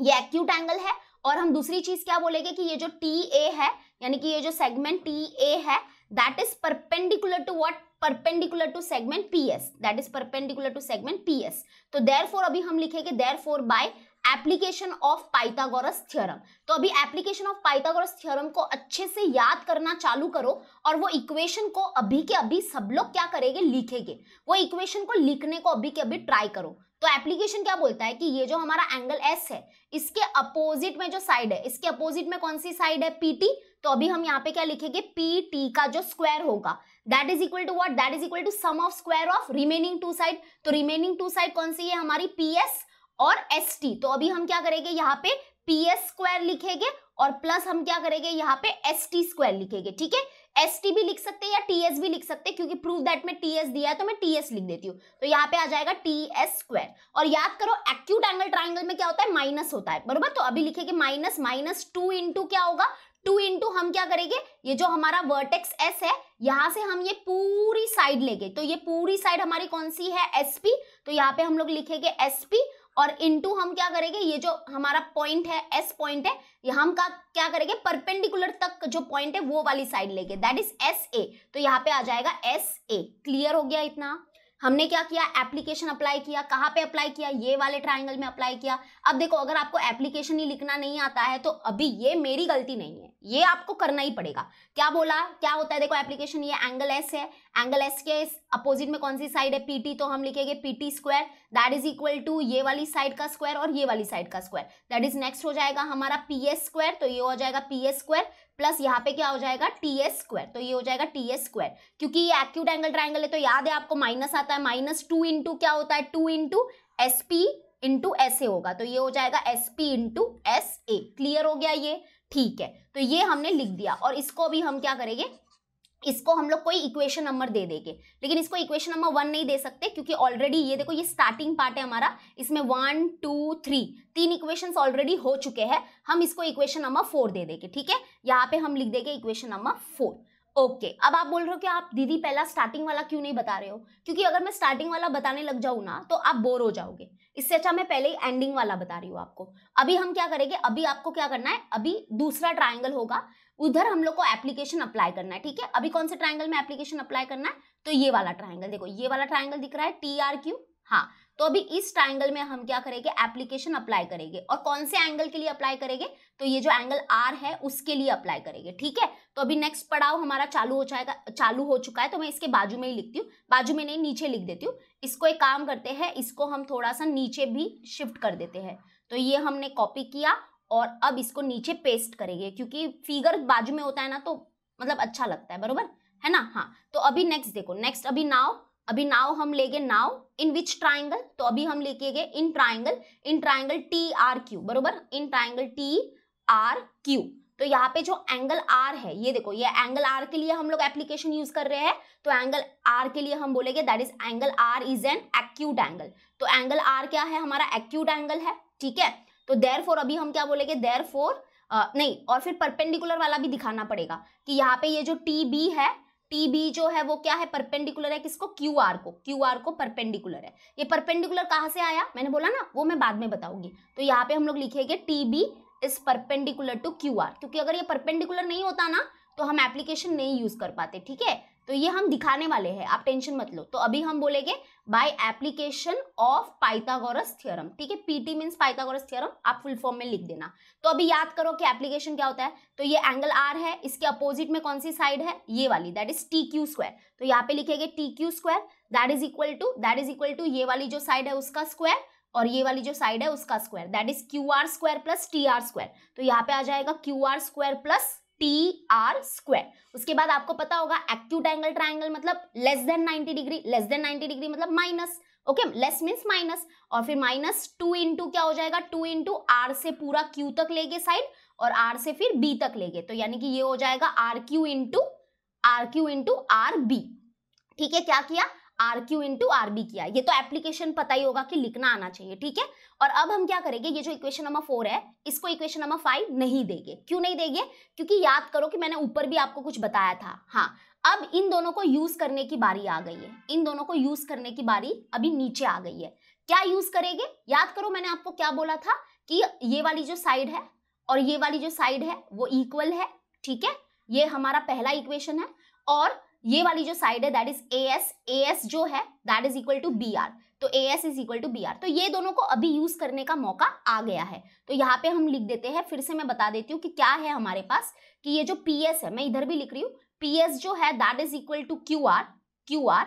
ये एक्यूट एंगल है और हम दूसरी चीज क्या बोलेंगे कि ये जो टी ए है यानी कि ये जो सेगमेंट टी ए है that is perpendicular to what perpendicular to segment P S that is perpendicular to segment P S तो देर फोर अभी हम लिखेंगे therefore by application of Pythagoras theorem तो अभी एप्लीकेशन ऑफ पाइथागोरस थ्योरम को अच्छे से याद करना चालू करो और वो इक्वेशन को अभी के अभी सब लोग क्या करेंगे लिखेंगे वो इक्वेशन को लिखने को अभी के अभी ट्राई करो तो एप्लीकेशन क्या बोलता है कि ये जो हमारा एंगल एस है इसके अपोजिट में जो साइड है इसके अपोजिट में कौन सी साइड है पीटी तो अभी हम यहाँ पे क्या लिखेंगे पी का जो स्क्वायर होगा that is equal to what that is equal to sum of square of remaining two side तो रिमेनिंग टू साइड कौन सी है हमारी पी एस और एस टी तो अभी हम क्या करेंगे यहाँ पे पी एस स्क्वायर लिखेंगे और प्लस हम क्या करेंगे यहाँ पे एस टी स्क्वायर लिखेंगे ठीक है एस टी भी लिख सकते हैं या टी एस भी लिख सकते हैं क्योंकि प्रूफ दैट में टी एस दिया है तो मैं टी एस लिख देती हूँ तो यहाँ पे आ जाएगा टी एस स्क्वायर और याद करो एक्यूट एंगल ट्राइंगल में क्या होता है माइनस होता है बरबर तो अभी लिखेंगे माइनस माइनस टू इंटू क्या होगा टू इंटू हम क्या करेंगे ये जो हमारा वर्टेक्स एस है यहां से हम ये पूरी साइड लेंगे तो ये पूरी साइड हमारी कौन सी है एस पी तो यहाँ पे हम लोग लिखेंगे पी और इनटू हम क्या करेंगे ये जो हमारा पॉइंट है एस पॉइंट है ये हम का क्या करेंगे परपेंडिकुलर तक जो पॉइंट है वो वाली साइड लेंगे दैट इज एस ए तो यहाँ पे आ जाएगा एस ए क्लियर हो गया इतना हमने क्या किया एप्लीकेशन अप्लाई किया कहाँ पे अप्लाई किया ये वाले ट्राइंगल में अप्लाई किया अब देखो अगर आपको एप्लीकेशन ही लिखना नहीं आता है तो अभी ये मेरी गलती नहीं है ये आपको करना ही पड़ेगा क्या बोला क्या होता है देखो एप्लीकेशन ये एंगल एस है एंगल एस के अपोजिट में कौन सी साइड है पीटी तो हम लिखेंगे PT square that is equal to ये वाली साइड का स्क्वायर और ये वाली साइड का स्क्वायर दैट इज नेक्स्ट हो जाएगा हमारा पी एस स्क्वायर तो ये हो जाएगा पी एस स्क्वायर प्लस यहाँ पे क्या हो जाएगा टी एस स्क्वायर तो ये हो जाएगा टी एस स्क्वायर क्योंकि ये एक्यूट एंगल ट्राइंगल है तो याद है आपको माइनस आता है माइनस टू इंटू क्या होता है two into S P into S A होगा तो ये हो जाएगा S P into S A clear हो गया ये ठीक है तो ये हमने लिख दिया और इसको भी हम क्या करेंगे इसको हम लोग कोई इक्वेशन नंबर दे देंगे लेकिन इसको इक्वेशन नंबर वन नहीं दे सकते क्योंकि ऑलरेडी ये देखो ये स्टार्टिंग पार्ट है हमारा इसमें वन टू थ्री तीन इक्वेशन ऑलरेडी हो चुके हैं हम इसको इक्वेशन नंबर फोर दे देंगे ठीक है यहाँ पे हम लिख देंगे equation number four okay okay, अब आप बोल रहे हो कि आप दीदी पहला स्टार्टिंग वाला क्यों नहीं बता रहे हो क्योंकि अगर मैं स्टार्टिंग वाला बताने लग जाऊँ ना तो आप बोर हो जाओगे इससे अच्छा मैं पहले ही एंडिंग वाला बता रही हूँ आपको अभी हम क्या करेंगे अभी आपको क्या करना है अभी दूसरा ट्रायंगल होगा उधर हम लोग को एप्लीकेशन अप्लाई करना है ठीक है अभी कौन से ट्राइंगल में एप्लीकेशन अप्लाई करना है तो ये वाला ट्राइंगल देखो ये वाला ट्राइंगल दिख रहा है टी आर क्यू हाँ तो अभी इस ट्राइंगल में हम क्या करेंगे एप्लीकेशन अप्लाई करेंगे और कौन से एंगल के लिए अप्लाई करेंगे तो ये जो एंगल आर है उसके लिए अप्लाई करेंगे ठीक है तो अभी नेक्स्ट पड़ाव हमारा चालू हो जाएगा चालू हो चुका है तो मैं इसके बाजू में ही लिखती हूँ बाजू में नहीं नीचे लिख देती हूँ इसको एक काम करते हैं इसको हम थोड़ा सा नीचे भी शिफ्ट कर देते हैं तो ये हमने कॉपी किया और अब इसको नीचे पेस्ट करेंगे क्योंकि फिगर बाजू में होता है ना तो मतलब अच्छा लगता है बरोबर है ना हाँ तो अभी नेक्स्ट देखो नेक्स्ट अभी नाव अभी नाव हम ले गए नाव इन विच ट्राइंगल तो अभी हम लेके गए in triangle in triangle T R Q बरोबर in triangle T R Q तो यहाँ पे जो एंगल आर है ये देखो ये एंगल आर के लिए हम लोग एप्लीकेशन यूज कर रहे हैं तो एंगल आर के लिए हम बोलेंगे that is angle R is an acute angle तो एंगल आर क्या है हमारा एक्यूट एंगल है ठीक है तो देर फोर अभी हम क्या बोलेंगे देर फोर नहीं और फिर परपेंडिकुलर वाला भी दिखाना पड़ेगा कि यहाँ पे ये जो टी बी है टी बी जो है वो क्या है परपेंडिकुलर है किसको क्यू आर को क्यू आर को परपेंडिकुलर है ये परपेंडिकुलर कहाँ से आया मैंने बोला ना वो मैं बाद में बताऊंगी तो यहाँ पे हम लोग लिखेंगे T B is perpendicular to Q R क्योंकि अगर ये परपेंडिकुलर नहीं होता ना तो हम एप्लीकेशन नहीं यूज कर पाते ठीक है तो ये हम दिखाने वाले हैं आप टेंशन मत लो तो अभी हम बोलेंगे by application of Pythagoras theorem ठीक है पीटी मीन्स पाइथागोरस थ्योरम आप फुल फॉर्म में लिख देना तो अभी याद करो कि एप्लीकेशन क्या होता है तो ये एंगल आर है इसके अपोजिट में कौन सी साइड है ये वाली that is T Q square तो यहाँ पे लिखेंगे T Q square that is equal to that is equal to ये वाली जो साइड है उसका स्क्वायर और ये वाली जो साइड है उसका square that is Q R square plus T R square तो यहाँ पे आ जाएगा Q R square plus T R square उसके बाद आपको पता होगा एक्यूट एंगल ट्राइंगल मतलब less than 90 degree less than 90 degree मतलब minus okay less means minus और फिर माइनस टू इंटू क्या हो जाएगा टू इंटू आर से पूरा क्यू तक लेगे साइड और आर से फिर बी तक लेगे तो यानी कि ये हो जाएगा R Q into R Q into R B ठीक है क्या किया R Q into R B किया ये तो एप्लीकेशन पता ही होगा कि लिखना आना चाहिए ठीक है और अब हम क्या करेंगे ये जो इक्वेशन नंबर फोर है इसको इक्वेशन नंबर फाइव नहीं देंगे क्यों नहीं देंगे क्योंकि याद करो कि मैंने ऊपर भी आपको कुछ बताया था हाँ अब इन दोनों को यूज करने की बारी आ गई है इन दोनों को यूज करने की बारी अभी नीचे आ गई है क्या यूज करेंगे याद करो मैंने आपको क्या बोला था कि ये वाली जो साइड है और ये वाली जो साइड है वो इक्वल है ठीक है ये हमारा पहला इक्वेशन है और ये वाली जो साइड है that is A S A S जो है that is equal to B R तो A S is equal to B R तो ये दोनों को अभी यूज करने का मौका आ गया है तो यहाँ पे हम लिख देते हैं फिर से मैं बता देती हूँ कि क्या है हमारे पास कि ये जो पी एस है मैं इधर भी लिख रही हूँ पी एस जो है that is equal to Q R Q R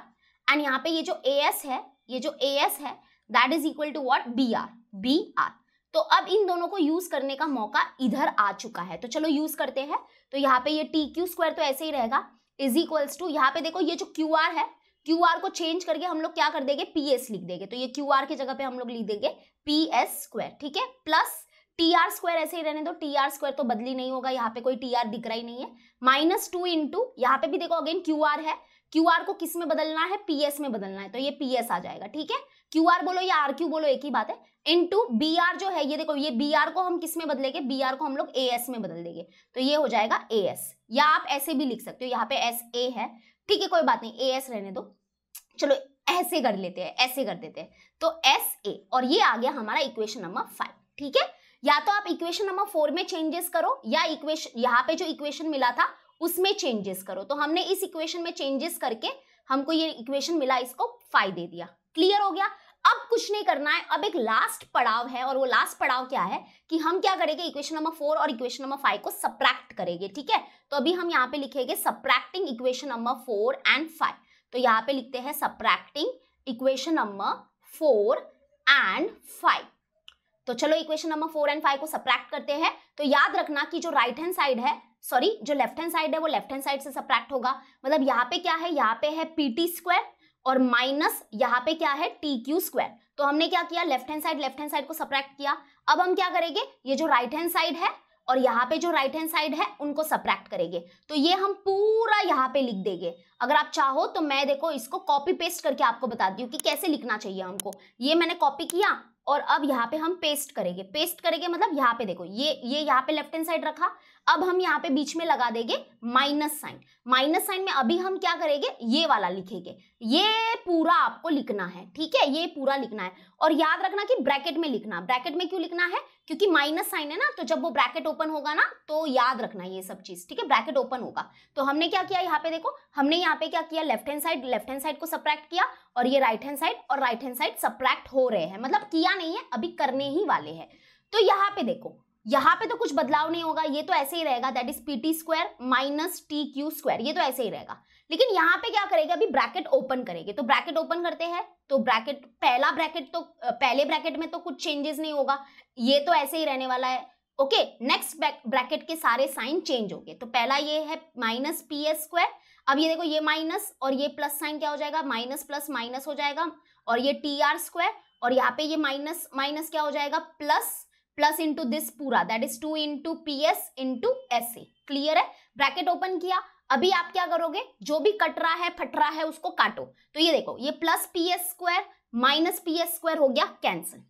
and यहाँ पे ये जो ए एस है ये जो ए एस है that is equal to what B R B R तो अब इन दोनों को यूज करने का मौका इधर आ चुका है तो चलो यूज करते हैं तो यहाँ पे ये टी क्यू स्क्वायर तो ऐसे ही रहेगा इज इक्वल्स टू यहाँ पे देखो ये जो क्यू आर है क्यू आर को चेंज करके हम लोग क्या कर देंगे पी एस लिख देंगे तो ये क्यू आर की जगह पे हम लोग लिख देंगे पी एस स्क्वायर ठीक है प्लस टी आर स्क्वायर ऐसे ही रहने दो टी आर स्क्वायर तो बदली नहीं होगा यहाँ पे कोई टी आर दिख रहा ही नहीं है माइनस टू इंटू यहाँ पे भी देखो अगेन क्यू आर है क्यू आर को किस में बदलना है पी एस में बदलना है तो ये पी एस आ जाएगा ठीक है क्यू आर बोलो या आर क्यू बोलो एक ही बात है इन टू बी आर जो है ये देखो ये बी आर को हम किस में बदलेंगे बी आर को हम लोग ए एस में बदल देंगे तो ये हो जाएगा ए एस या आप ऐसे भी लिख सकते हो यहाँ पे एस ए है ठीक है कोई बात नहीं ए एस रहने दो चलो ऐसे कर लेते हैं ऐसे कर देते हैं तो एस ए और ये आ गया हमारा इक्वेशन नंबर फाइव ठीक है या तो आप इक्वेशन नंबर फोर में चेंजेस करो या इक्वेशन यहाँ पे जो इक्वेशन मिला था उसमें चेंजेस करो तो हमने इस इक्वेशन में चेंजेस करके हमको ये इक्वेशन मिला इसको फाइव दे दिया क्लियर हो गया अब कुछ नहीं करना है अब एक लास्ट पड़ाव है और वो लास्ट पड़ाव क्या है कि हम क्या करेंगे इक्वेशन नंबर फोर और इक्वेशन नंबर फाइव को सप्रैक्ट करेंगे ठीक है तो अभी हम यहाँ पे लिखेंगे subtracting equation number four and five तो यहाँ पे लिखते हैं subtracting equation number four and five तो चलो equation number four and five को सप्रैक्ट करते हैं तो याद रखना कि जो राइट हैंड साइड है सॉरी जो लेफ्ट हैंड साइड है वो लेफ्ट हैंड साइड से सप्रैक्ट होगा मतलब यहाँ पे क्या है यहाँ पे है पीटी स्क्वायर और माइनस यहाँ पे क्या है टी क्यू स्क्वायर तो हमने क्या किया left hand side left hand side को सप्रैक्ट किया अब हम क्या करेंगे ये जो राइट हैंड साइड है और यहाँ पे जो राइट हैंड साइड है उनको सप्रैक्ट करेंगे तो ये हम पूरा यहाँ पे लिख देंगे अगर आप चाहो तो मैं देखो इसको कॉपी पेस्ट करके आपको बताती हूँ कि कैसे लिखना चाहिए हमको ये मैंने कॉपी किया और अब यहाँ पे हम पेस्ट करेंगे पेस्ट करेंगे मतलब यहाँ पे देखो ये ये यहाँ पे लेफ्ट हैंड साइड रखा अब हम यहाँ पे बीच में लगा देंगे माइनस साइन माइनस साइन में अभी हम क्या करेंगे ये वाला लिखेंगे ये पूरा आपको लिखना है ठीक है ये पूरा लिखना है और याद रखना कि ब्रैकेट में लिखना ब्रैकेट में क्यों लिखना है क्योंकि माइनस साइन है ना तो जब वो ब्रैकेट ओपन होगा ना तो याद रखना ये सब चीज ठीक है ब्रैकेट ओपन होगा तो हमने क्या किया यहाँ पे देखो हमने यहाँ पे क्या किया left hand side left hand side को सप्रैक्ट किया और ये राइट हैंड साइड और राइट हैंड साइड सप्रैक्ट हो रहे हैं मतलब किया नहीं है अभी करने ही वाले है तो यहाँ पे देखो यहां पे तो कुछ बदलाव नहीं होगा ये तो ऐसे ही रहेगा that is PT T square minus T Q square ये तो ऐसे ही रहेगा लेकिन यहाँ पे क्या करेगा अभी ब्रैकेट ओपन करेगी तो ब्रैकेट ओपन करते हैं तो ब्रैकेट पहला ब्रैकेट तो पहले ब्रैकेट में तो कुछ चेंजेस नहीं होगा ये तो ऐसे ही रहने वाला है ओके नेक्स्ट ब्रैकेट के सारे साइन चेंज हो गए तो पहला ये है माइनस पी एस स्क्वायर अब ये देखो ये माइनस और ये प्लस साइन क्या हो जाएगा माइनस प्लस माइनस हो जाएगा और ये टी आर स्क्वायर और यहाँ पे ये माइनस माइनस क्या हो जाएगा प्लस प्लस इंटू दिस पूरा that is two into P S into S A clear है ब्रैकेट ओपन किया अभी आप क्या करोगे जो भी कट रहा है फट रहा है उसको काटो तो ये देखो ये plus P S square minus P S square हो गया कैंसिल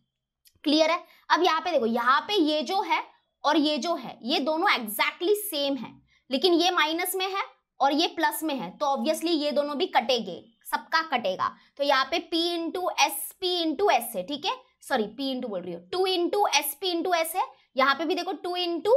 क्लियर है अब यहाँ पे देखो यहाँ पे ये जो है और ये जो है ये दोनों एग्जैक्टली exactly सेम है लेकिन ये माइनस में है और ये प्लस में है तो ऑब्वियसली ये दोनों भी कटेंगे सबका कटेगा तो यहाँ पे P into S P into S है ठीक है सॉरी पी इंटू बोल रही हो two into S P into S है यहाँ पे भी देखो two into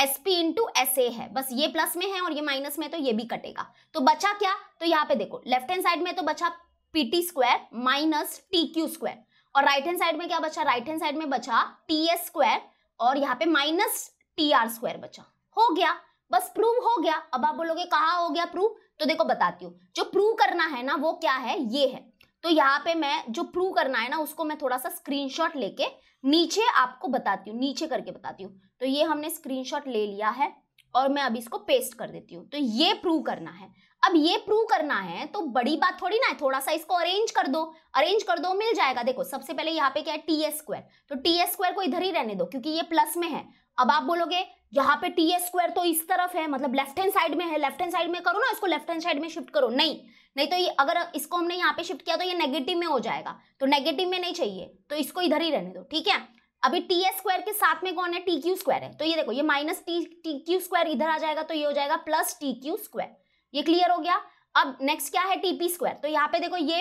S P into S A है बस ये प्लस में है और ये माइनस में तो ये भी कटेगा तो बचा क्या तो यहाँ पे देखो लेफ्ट हैंड साइड में तो बचा P T square minus T Q square और राइट हैंड साइड में क्या बचा राइट हैंड साइड में बचा टी एस स्क्वायर और यहाँ पे माइनस टी आर स्क्वायर बचा हो गया बस प्रूव हो गया अब आप बोलोगे कहा हो गया प्रूव तो देखो बताती हूँ जो प्रूव करना है ना वो क्या है ये है तो यहाँ पे मैं जो प्रूव करना है ना उसको मैं थोड़ा सा स्क्रीनशॉट लेके नीचे आपको बताती हूँ नीचे करके बताती हूँ तो ये हमने स्क्रीनशॉट ले लिया है और मैं अभी इसको पेस्ट कर देती हूँ तो ये प्रूव करना है अब ये प्रूव करना है तो बड़ी बात थोड़ी ना है थोड़ा सा इसको अरेंज कर दो अरेंज कर दो मिल जाएगा देखो सबसे पहले यहाँ पे क्या है टी एस स्क्वायर तो टी एस स्क्वायर को इधर ही रहने दो क्योंकि ये प्लस में है अब आप बोलोगे यहाँ पे टी एस स्क्वायर तो इस तरफ है मतलब लेफ्ट हैंड साइड में है लेफ्ट हैंड साइड में करो ना इसको लेफ्ट हैंड साइड में शिफ्ट करो नहीं नहीं तो ये अगर इसको हमने यहाँ पे शिफ्ट किया तो ये नेगेटिव में हो जाएगा तो नेगेटिव में नहीं चाहिए तो इसको इधर ही रहने दो ठीक है अभी टी एस स्क्वायर के साथ में कौन है टी क्यू स्क्वायर है तो ये देखो ये minus T T Q square इधर आ जाएगा तो ये हो जाएगा प्लस टी क्यू स्क्वायर ये क्लियर हो गया अब नेक्स्ट क्या है टीपी स्क्वायर तो यहाँ पे देखो ये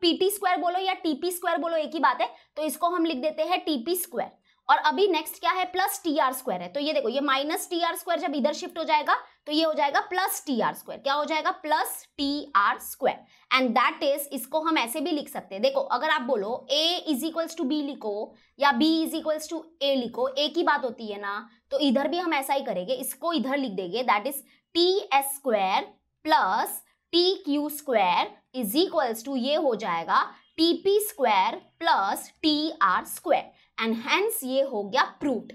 पीटी स्क्वायर बोलो या टीपी स्क्वायर बोलो एक ही बात है तो इसको हम लिख देते हैं टीपी स्क्वायर और अभी नेक्स्ट क्या है प्लस टी आर स्क्वायर है तो ये देखो ये माइनस टी आर स्क्वायर जब इधर शिफ्ट हो जाएगा तो ये हो जाएगा प्लस टी आर स्क्वायर क्या हो जाएगा plus T R square and that is इसको हम ऐसे भी लिख सकते हैं देखो अगर आप बोलो A is equals to B लिखो या B is equals to A लिखो ए की बात होती है ना तो इधर भी हम ऐसा ही करेंगे इसको इधर लिख देंगे that is T S square plus T Q square is equals to ये हो जाएगा T P square plus T R square and hence ये हो गया प्रूट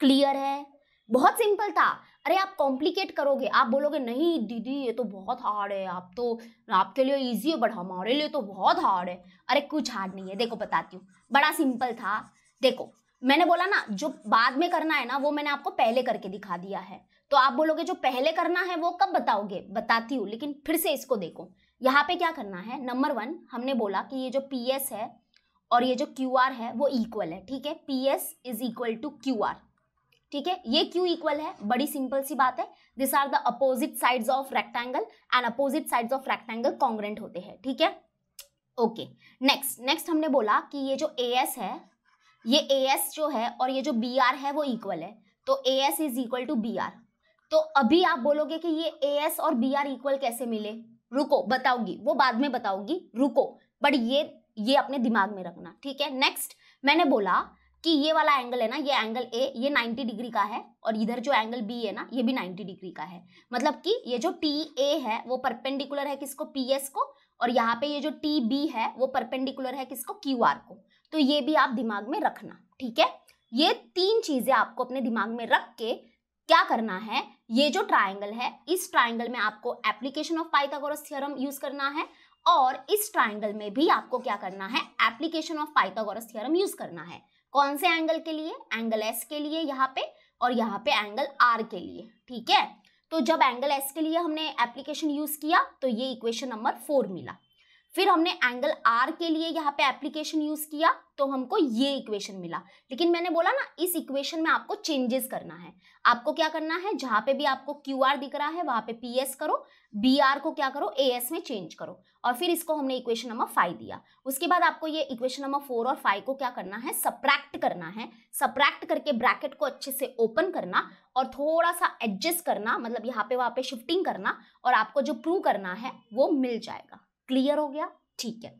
क्लियर है बहुत सिंपल था अरे आप कॉम्प्लिकेट करोगे आप बोलोगे नहीं दीदी ये तो बहुत हार्ड है आप तो आपके लिए ईजी है बट हमारे लिए तो बहुत हार्ड है अरे कुछ हार्ड नहीं है देखो बताती हूँ बड़ा सिंपल था देखो मैंने बोला ना जो बाद में करना है ना वो मैंने आपको पहले करके दिखा दिया है तो आप बोलोगे जो पहले करना है वो कब बताओगे बताती हूँ लेकिन फिर से इसको देखो यहाँ पे क्या करना है नंबर वन हमने बोला कि ये जो पी एस है और ये जो क्यू आर है वो इक्वल है ठीक है P S is equal to Q R ठीक है ये क्यों इक्वल है बड़ी सिंपल सी बात है this are the opposite sides of rectangle and opposite sides of rectangle congruent होते हैं ठीक है ओके नेक्स्ट नेक्स्ट हमने बोला कि ये जो ए एस है ये ए एस जो है और ये जो बी आर है वो इक्वल है तो A S is equal to B R तो अभी आप बोलोगे कि ये ए एस और बी आर इक्वल कैसे मिले रुको बताओगी वो बाद में बताओगी रुको बट ये ये अपने दिमाग में रखना ठीक है नेक्स्ट मैंने बोला कि ये वाला एंगल है ना ये एंगल ए ये 90 डिग्री का है और इधर जो एंगल बी है ना ये भी 90 डिग्री का है मतलब कि ये जो टी ए है वो परपेंडिकुलर है किसको पी एस को और यहाँ पे ये जो टी बी है वो परपेंडिकुलर है किसको क्यू आर को तो ये भी आप दिमाग में रखना ठीक है ये तीन चीजें आपको अपने दिमाग में रख के क्या करना है ये जो ट्राइंगल है इस ट्राइंगल में आपको application of Pythagoras theorem use करना है और इस ट्राइंगल में भी आपको क्या करना है application of Pythagoras theorem use करना है कौन से एंगल के लिए एंगल एस के लिए यहाँ पे और यहाँ पे एंगल आर के लिए ठीक है तो जब एंगल एस के लिए हमने एप्लीकेशन यूज किया तो ये इक्वेशन नंबर फोर मिला फिर हमने एंगल आर के लिए यहाँ पे एप्लीकेशन यूज किया तो हमको ये इक्वेशन मिला लेकिन मैंने बोला ना इस इक्वेशन में आपको चेंजेस करना है आपको क्या करना है जहां पे भी आपको क्यू आर दिख रहा है वहां पे पी एस करो बी आर को क्या करो ए एस में चेंज करो और फिर इसको हमने इक्वेशन नंबर फाइव दिया उसके बाद आपको ये इक्वेशन नंबर फोर और फाइव को क्या करना है सप्रैक्ट करना है सप्रैक्ट करके ब्रैकेट को अच्छे से ओपन करना और थोड़ा सा एडजस्ट करना मतलब यहाँ पे वहां पे शिफ्टिंग करना और आपको जो प्रूव करना है वो मिल जाएगा क्लियर हो गया ठीक है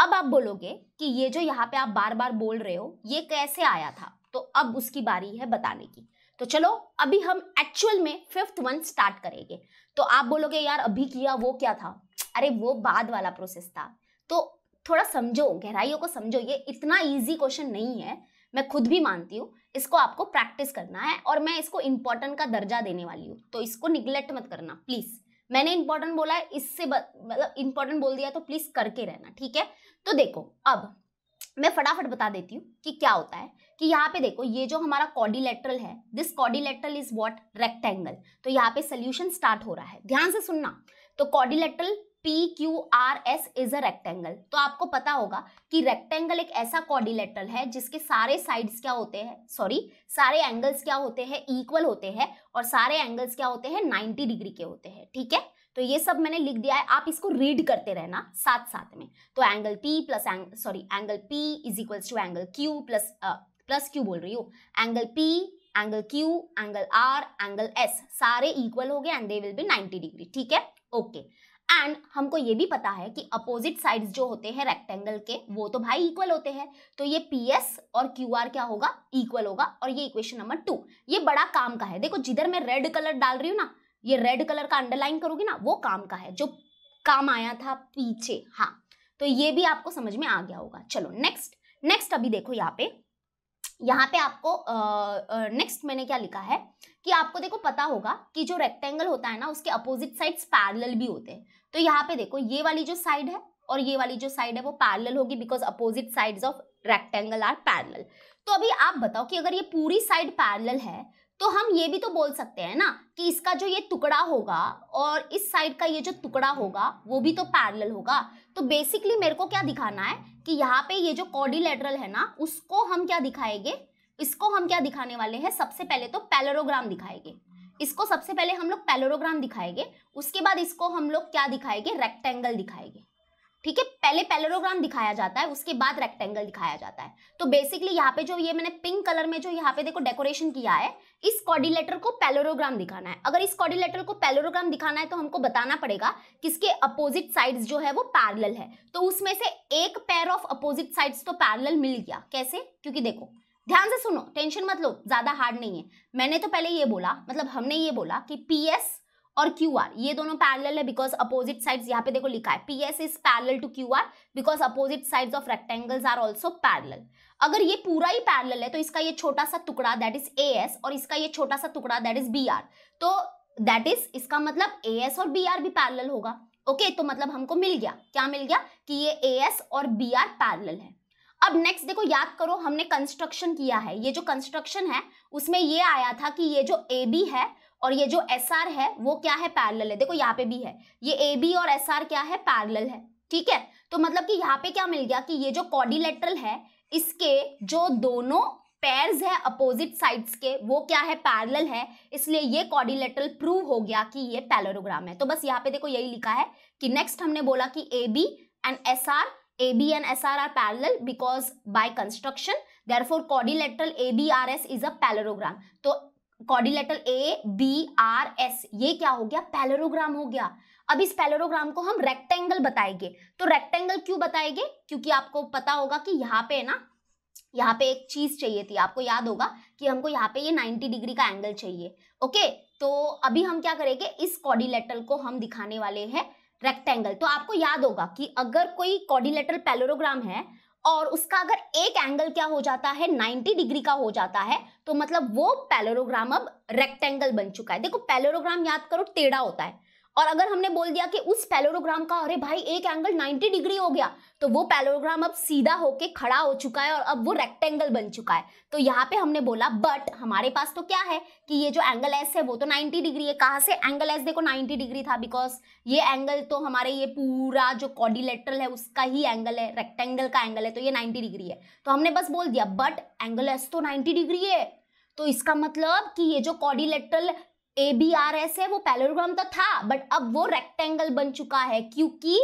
अब आप बोलोगे कि ये जो यहाँ पे आप बार बार बोल रहे हो ये कैसे आया था तो अब उसकी बारी है बताने की तो चलो अभी हम एक्चुअल में फिफ्थ वन स्टार्ट करेंगे तो आप बोलोगे यार अभी किया वो क्या था अरे वो बाद वाला प्रोसेस था तो थोड़ा समझो गहराइयों को समझो ये इतना ईजी क्वेश्चन नहीं है मैं खुद भी मानती हूँ इसको आपको प्रैक्टिस करना है और मैं इसको इम्पोर्टेंट का दर्जा देने वाली हूँ तो इसको निग्लेक्ट मत करना प्लीज़ मैंने इंपॉर्टेंट बोला है इससे मतलब इंपॉर्टेंट बोल दिया तो प्लीज करके रहना ठीक है तो देखो अब मैं फटाफट बता देती हूँ कि क्या होता है कि यहाँ पे देखो ये जो हमारा कॉर्डिलेट्रल है this quadrilateral is what rectangle तो यहाँ पे सोल्यूशन स्टार्ट हो रहा है ध्यान से सुनना तो quadrilateral P Q R S is a rectangle तो आपको पता होगा कि रेक्टेंगल एक ऐसा कॉर्डिलेटरल है जिसके सारे साइड्स क्या होते हैं सॉरी सारे एंगल्स क्या होते हैं इक्वल होते हैं और सारे एंगल्स क्या होते हैं 90 डिग्री के होते हैं ठीक है तो ये सब मैंने लिख दिया है आप इसको रीड करते रहना साथ साथ में तो angle P plus sorry angle P is equals to angle Q plus plus Q बोल रही हूँ angle P angle Q angle R angle S सारे इक्वल हो गए and they will be 90 degree ठीक है ओके okay. एंड हमको ये भी पता है कि अपोजिट साइड्स जो होते हैं रेक्टेंगल के वो तो भाई इक्वल होते हैं तो ये पी एस और क्यू आर क्या होगा इक्वल होगा और ये इक्वेशन नंबर टू ये बड़ा काम का है देखो जिधर मैं रेड कलर डाल रही हूँ ना ये रेड कलर का अंडरलाइन करोगे ना वो काम का है जो काम आया था पीछे हाँ तो ये भी आपको समझ में आ गया होगा चलो नेक्स्ट नेक्स्ट अभी देखो यहाँ पे यहाँ पे आपको नेक्स्ट मैंने क्या लिखा है कि आपको देखो पता होगा कि जो रेक्टेंगल होता है ना उसके अपोजिट साइड्स पैरेलल भी होते हैं तो यहाँ पे देखो ये वाली जो साइड है और ये वाली जो साइड है वो पैरल होगी because opposite side of rectangle are parallel तो अभी आप बताओ कि अगर ये पूरी साइड पैरल है तो हम ये भी तो बोल सकते हैं ना कि इसका जो ये टुकड़ा होगा और इस साइड का ये जो टुकड़ा होगा वो भी तो पैरल होगा तो बेसिकली मेरे को क्या दिखाना है कि यहाँ पे ये जो कॉर्डिलेटरल है ना उसको हम क्या दिखाएंगे इसको हम क्या दिखाने वाले हैं सबसे पहले तो पैलरोग्राम दिखाएंगे इसको सबसे पहले हम लोग पेलोरोग्राम दिखाएंगे उसके बाद इसको हम लोग क्या दिखाएंगे रेक्टेंगल दिखाएंगे ठीक है पहले पेलोरोग्राम दिखाया जाता है उसके बाद रेक्टेंगल दिखाया जाता है तो बेसिकली यहाँ पे जो ये मैंने पिंक कलर में जो यहाँ पे देखो डेकोरेशन किया है इस कॉर्डिलेटर को पेलोरोग्राम दिखाना है अगर इस कॉर्डिलेटर को पेलोरोग्राम दिखाना है तो हमको बताना पड़ेगा किसके अपोजिट साइड्स जो है वो पैरल है तो उसमें से एक पेयर ऑफ अपोजिट साइड्स तो पैरल मिल गया कैसे क्योंकि देखो ध्यान से सुनो टेंशन मत लो ज्यादा हार्ड नहीं है मैंने तो पहले ये बोला मतलब हमने ये बोला कि पी एस और क्यू आर ये दोनों पैरल है बिकॉज अपोजिट साइड यहाँ पे देखो लिखा है P S is parallel to Q R because opposite side of rectangles are also parallel अगर ये पूरा ही पैरल है तो इसका ये छोटा सा टुकड़ा दैट इज ए एस और इसका ये छोटा सा टुकड़ा दैट इज बी आर तो दैट इज इसका मतलब ए एस और बी आर भी पैरल होगा ओके okay, तो मतलब हमको मिल गया क्या मिल गया कि ये ए एस और बी आर पैरल है अब नेक्स्ट देखो याद करो हमने कंस्ट्रक्शन किया है ये जो कंस्ट्रक्शन है उसमें ये आया था कि ये जो ए बी है और ये जो एस आर है वो क्या है पैरल है देखो यहाँ पे भी है ये ए बी और एस आर क्या है पैरल है ठीक है तो मतलब कि यहाँ पे क्या मिल गया कि ये जो कॉडिलेटरल है इसके जो दोनों पेयर्स है अपोजिट साइड्स के वो क्या है पैरल है इसलिए ये कॉर्डिलेटरल प्रूव हो गया कि ये पैलोरोग्राम है तो बस यहाँ पे देखो यही लिखा है कि नेक्स्ट हमने बोला कि A B and S R AB and SR are parallel because by construction. Therefore, quadrilateral ABRS is a parallelogram. तो quadrilateral ABRS ये क्या हो गया parallelogram हो गया अब इस parallelogram को हम rectangle बताएंगे तो rectangle क्यों बताएंगे क्योंकि आपको पता होगा कि यहाँ पे ना यहाँ पे एक चीज चाहिए थी आपको याद होगा कि हमको यहाँ पे ये 90 डिग्री का एंगल चाहिए ओके तो अभी हम क्या करेंगे इस कॉडिलेटल को हम दिखाने वाले हैं रेक्टेंगल तो आपको याद होगा कि अगर कोई कॉर्डिलेटर पेलोरोग्राम है और उसका अगर एक एंगल क्या हो जाता है 90 डिग्री का हो जाता है तो मतलब वो पेलोरोग्राम अब रेक्टेंगल बन चुका है देखो पेलोरोग्राम याद करो टेढ़ा होता है और अगर हमने बोल दिया कि उस पेलोरोग्राम का अरे भाई एक एंगल 90 डिग्री हो गया तो वो पैलोरोग्राम अब सीधा होके खड़ा हो चुका है और अब वो रेक्टेंगल बन चुका है तो यहाँ पे हमने बोला बट हमारे पास तो क्या है कि ये जो एंगल एस है वो तो 90 डिग्री है कहाँ से एंगल एस देखो 90 डिग्री था बिकॉज ये एंगल तो हमारे ये पूरा जो कॉर्डिलेट्रल है उसका ही एंगल है रेक्टेंगल का एंगल है तो ये नाइन्टी डिग्री है तो हमने बस बोल दिया बट एंगल एस तो नाइन्टी डिग्री है तो इसका मतलब कि ये जो quadrilateral A B R S है वो पैलोग्राम तो था बट अब वो रेक्टेंगल बन चुका है क्योंकि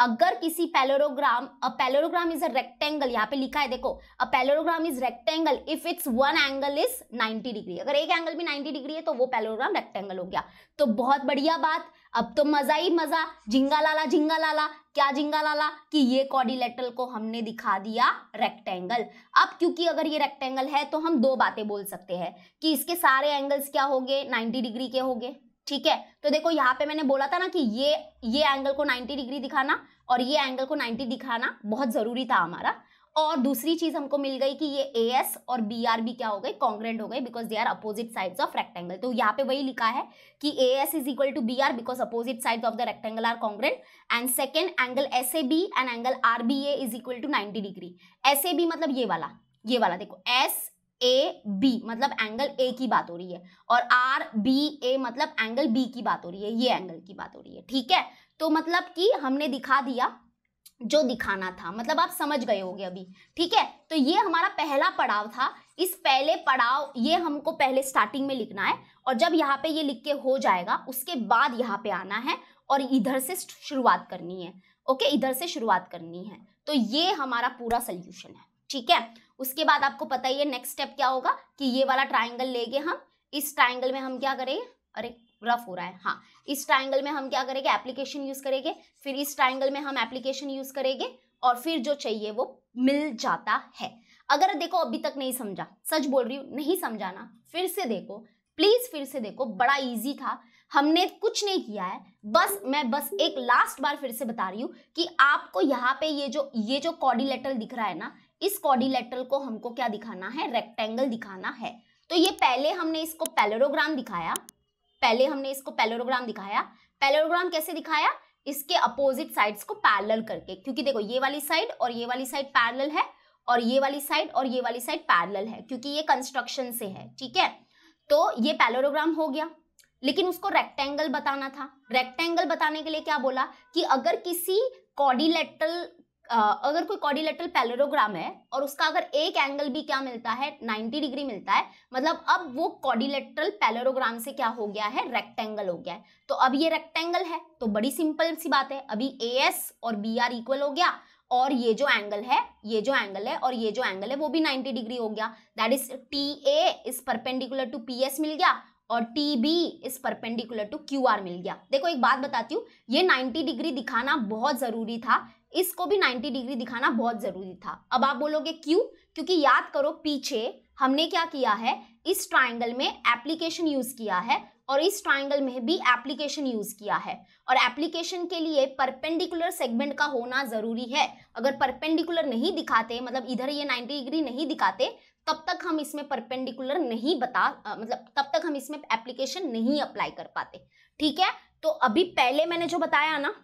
अगर किसी पेलोरोग्राम अ पेलोरोग्राम इज अ रेक्टेंगल यहाँ पे लिखा है देखो a parallelogram is rectangle if its one angle is 90 degree अगर एक एंगल भी 90 डिग्री है तो वो पेलोरोग्राम रेक्टेंगल हो गया तो बहुत बढ़िया बात अब तो मजा ही मजा झिंगा लाला झिंगा लाला क्या झिंगा लाला कि ये कॉर्डिलेटरल को हमने दिखा दिया रेक्टेंगल अब क्योंकि अगर ये रेक्टेंगल है तो हम दो बातें बोल सकते हैं कि इसके सारे एंगल्स क्या हो गए 90 डिग्री के हो गए ठीक है तो देखो यहाँ पे मैंने बोला था ना कि ये ये एंगल को 90 डिग्री दिखाना और ये एंगल को 90 दिखाना बहुत ज़रूरी था हमारा और दूसरी चीज़ हमको मिल गई कि ये ए एस और बी आर भी क्या हो गए कॉन्ग्रेंट हो गए because they are opposite sides of rectangle तो यहाँ पे वही लिखा है कि A S is equal to B R because opposite side of the rectangle are congruent and second angle S A B and angle R B A is equal to ninety degree S A B मतलब ये वाला ये वाला देखो S A B मतलब angle A की बात हो रही है और आर बी ए मतलब एंगल बी की बात हो रही है ये एंगल की बात हो रही है ठीक है तो मतलब कि हमने दिखा दिया जो दिखाना था मतलब आप समझ गए होगे अभी ठीक है तो ये हमारा पहला पड़ाव था इस पहले पड़ाव ये हमको पहले स्टार्टिंग में लिखना है और जब यहाँ पे ये लिख के हो जाएगा उसके बाद यहाँ पे आना है और इधर से शुरुआत करनी है ओके इधर से शुरुआत करनी है तो ये हमारा पूरा सल्यूशन है ठीक है उसके बाद आपको पता ही है नेक्स्ट स्टेप क्या होगा कि ये वाला ट्राइंगल लेंगे हम इस ट्राइंगल में हम क्या करेंगे अरे रफ हो रहा है हाँ इस ट्राइंगल में हम क्या करेंगे एप्लीकेशन यूज करेंगे फिर इस ट्राइंगल में हम एप्लीकेशन यूज करेंगे और फिर जो चाहिए वो मिल जाता है अगर देखो अभी तक नहीं समझा सच बोल रही हूँ नहीं समझाना फिर से देखो प्लीज फिर से देखो बड़ा इजी था हमने कुछ नहीं किया है बस मैं बस एक लास्ट बार फिर से बता रही हूँ कि आपको यहाँ पे ये जो ये जो कॉर्डिलेटर दिख रहा है ना इस कॉर्डिलेटरल को हमको क्या दिखाना है रेक्टेंगल दिखाना है तो ये पहले हमने इसको पेलोरोग्राम दिखाया पहले हमने इसको पेलोरोग्राम दिखाया पेलोरोग्राम कैसे दिखाया इसके अपोजिट साइड्स को पैरल करके क्योंकि देखो ये वाली साइड और ये वाली साइड पैरल है और ये वाली साइड और ये वाली साइड पैरल है क्योंकि ये कंस्ट्रक्शन से है ठीक है तो ये पेलोरोग्राम हो गया लेकिन उसको रेक्टेंगल बताना था रेक्टेंगल बताने के लिए क्या बोला कि अगर किसी कॉर्डिलेटल अगर कोई कॉडिलेटरल पैलेरोग्राम है और उसका अगर एक एंगल भी क्या मिलता है 90 डिग्री मिलता है मतलब अब वो कॉडिलेटरल पैलेरोग्राम से क्या हो गया है रेक्टेंगल हो गया है तो अब ये रेक्टेंगल है तो बड़ी सिंपल सी बात है अभी ए एस और बी आर इक्वल हो गया और ये जो एंगल है ये जो एंगल है और ये जो एंगल है वो भी 90 डिग्री हो गया that is T A is perpendicular to P S मिल गया और T B is perpendicular to Q R मिल गया देखो एक बात बताती हूँ ये 90 डिग्री दिखाना बहुत ज़रूरी था इसको भी 90 डिग्री दिखाना बहुत ज़रूरी था अब आप बोलोगे क्यों क्योंकि याद करो पीछे हमने क्या किया है इस ट्राइंगल में एप्लीकेशन यूज़ किया है और इस ट्राइंगल में भी एप्लीकेशन यूज किया है और एप्लीकेशन के लिए परपेंडिकुलर सेगमेंट का होना जरूरी है अगर परपेंडिकुलर नहीं दिखाते मतलब इधर ये 90 डिग्री नहीं दिखाते तब तक हम इसमें परपेंडिकुलर नहीं बता मतलब तब तक हम इसमें एप्लीकेशन नहीं अप्लाई कर पाते ठीक है तो अभी पहले मैंने जो बताया ना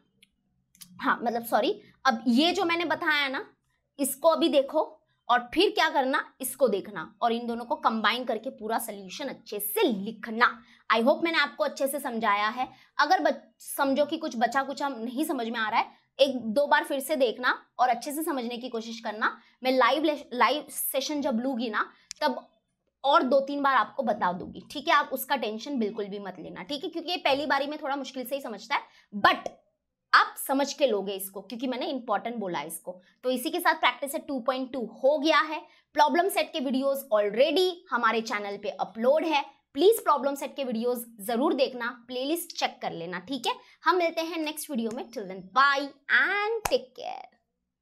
हाँ मतलब सॉरी अब ये जो मैंने बताया ना इसको अभी देखो और फिर क्या करना इसको देखना और इन दोनों को कंबाइन करके पूरा सोल्यूशन अच्छे से लिखना आई होप मैंने आपको अच्छे से समझाया है अगर समझो कि कुछ बचा कुछ नहीं समझ में आ रहा है एक दो बार फिर से देखना और अच्छे से समझने की कोशिश करना मैं लाइव लाइव सेशन जब लूंगी ना तब और दो तीन बार आपको बता दूंगी ठीक है आप उसका टेंशन बिल्कुल भी मत लेना ठीक है क्योंकि ये पहली बारी में थोड़ा मुश्किल से ही समझता है बट आप समझ के लोगे इसको क्योंकि मैंने इंपॉर्टेंट बोला इसको तो इसी के साथ प्रैक्टिस टू पॉइंट टू हो गया है प्रॉब्लम सेट के वीडियोस ऑलरेडी हमारे चैनल पे अपलोड है प्लीज प्रॉब्लम सेट के वीडियोस जरूर देखना प्लेलिस्ट चेक कर लेना ठीक है हम मिलते हैं नेक्स्ट वीडियो में children bye bye and take care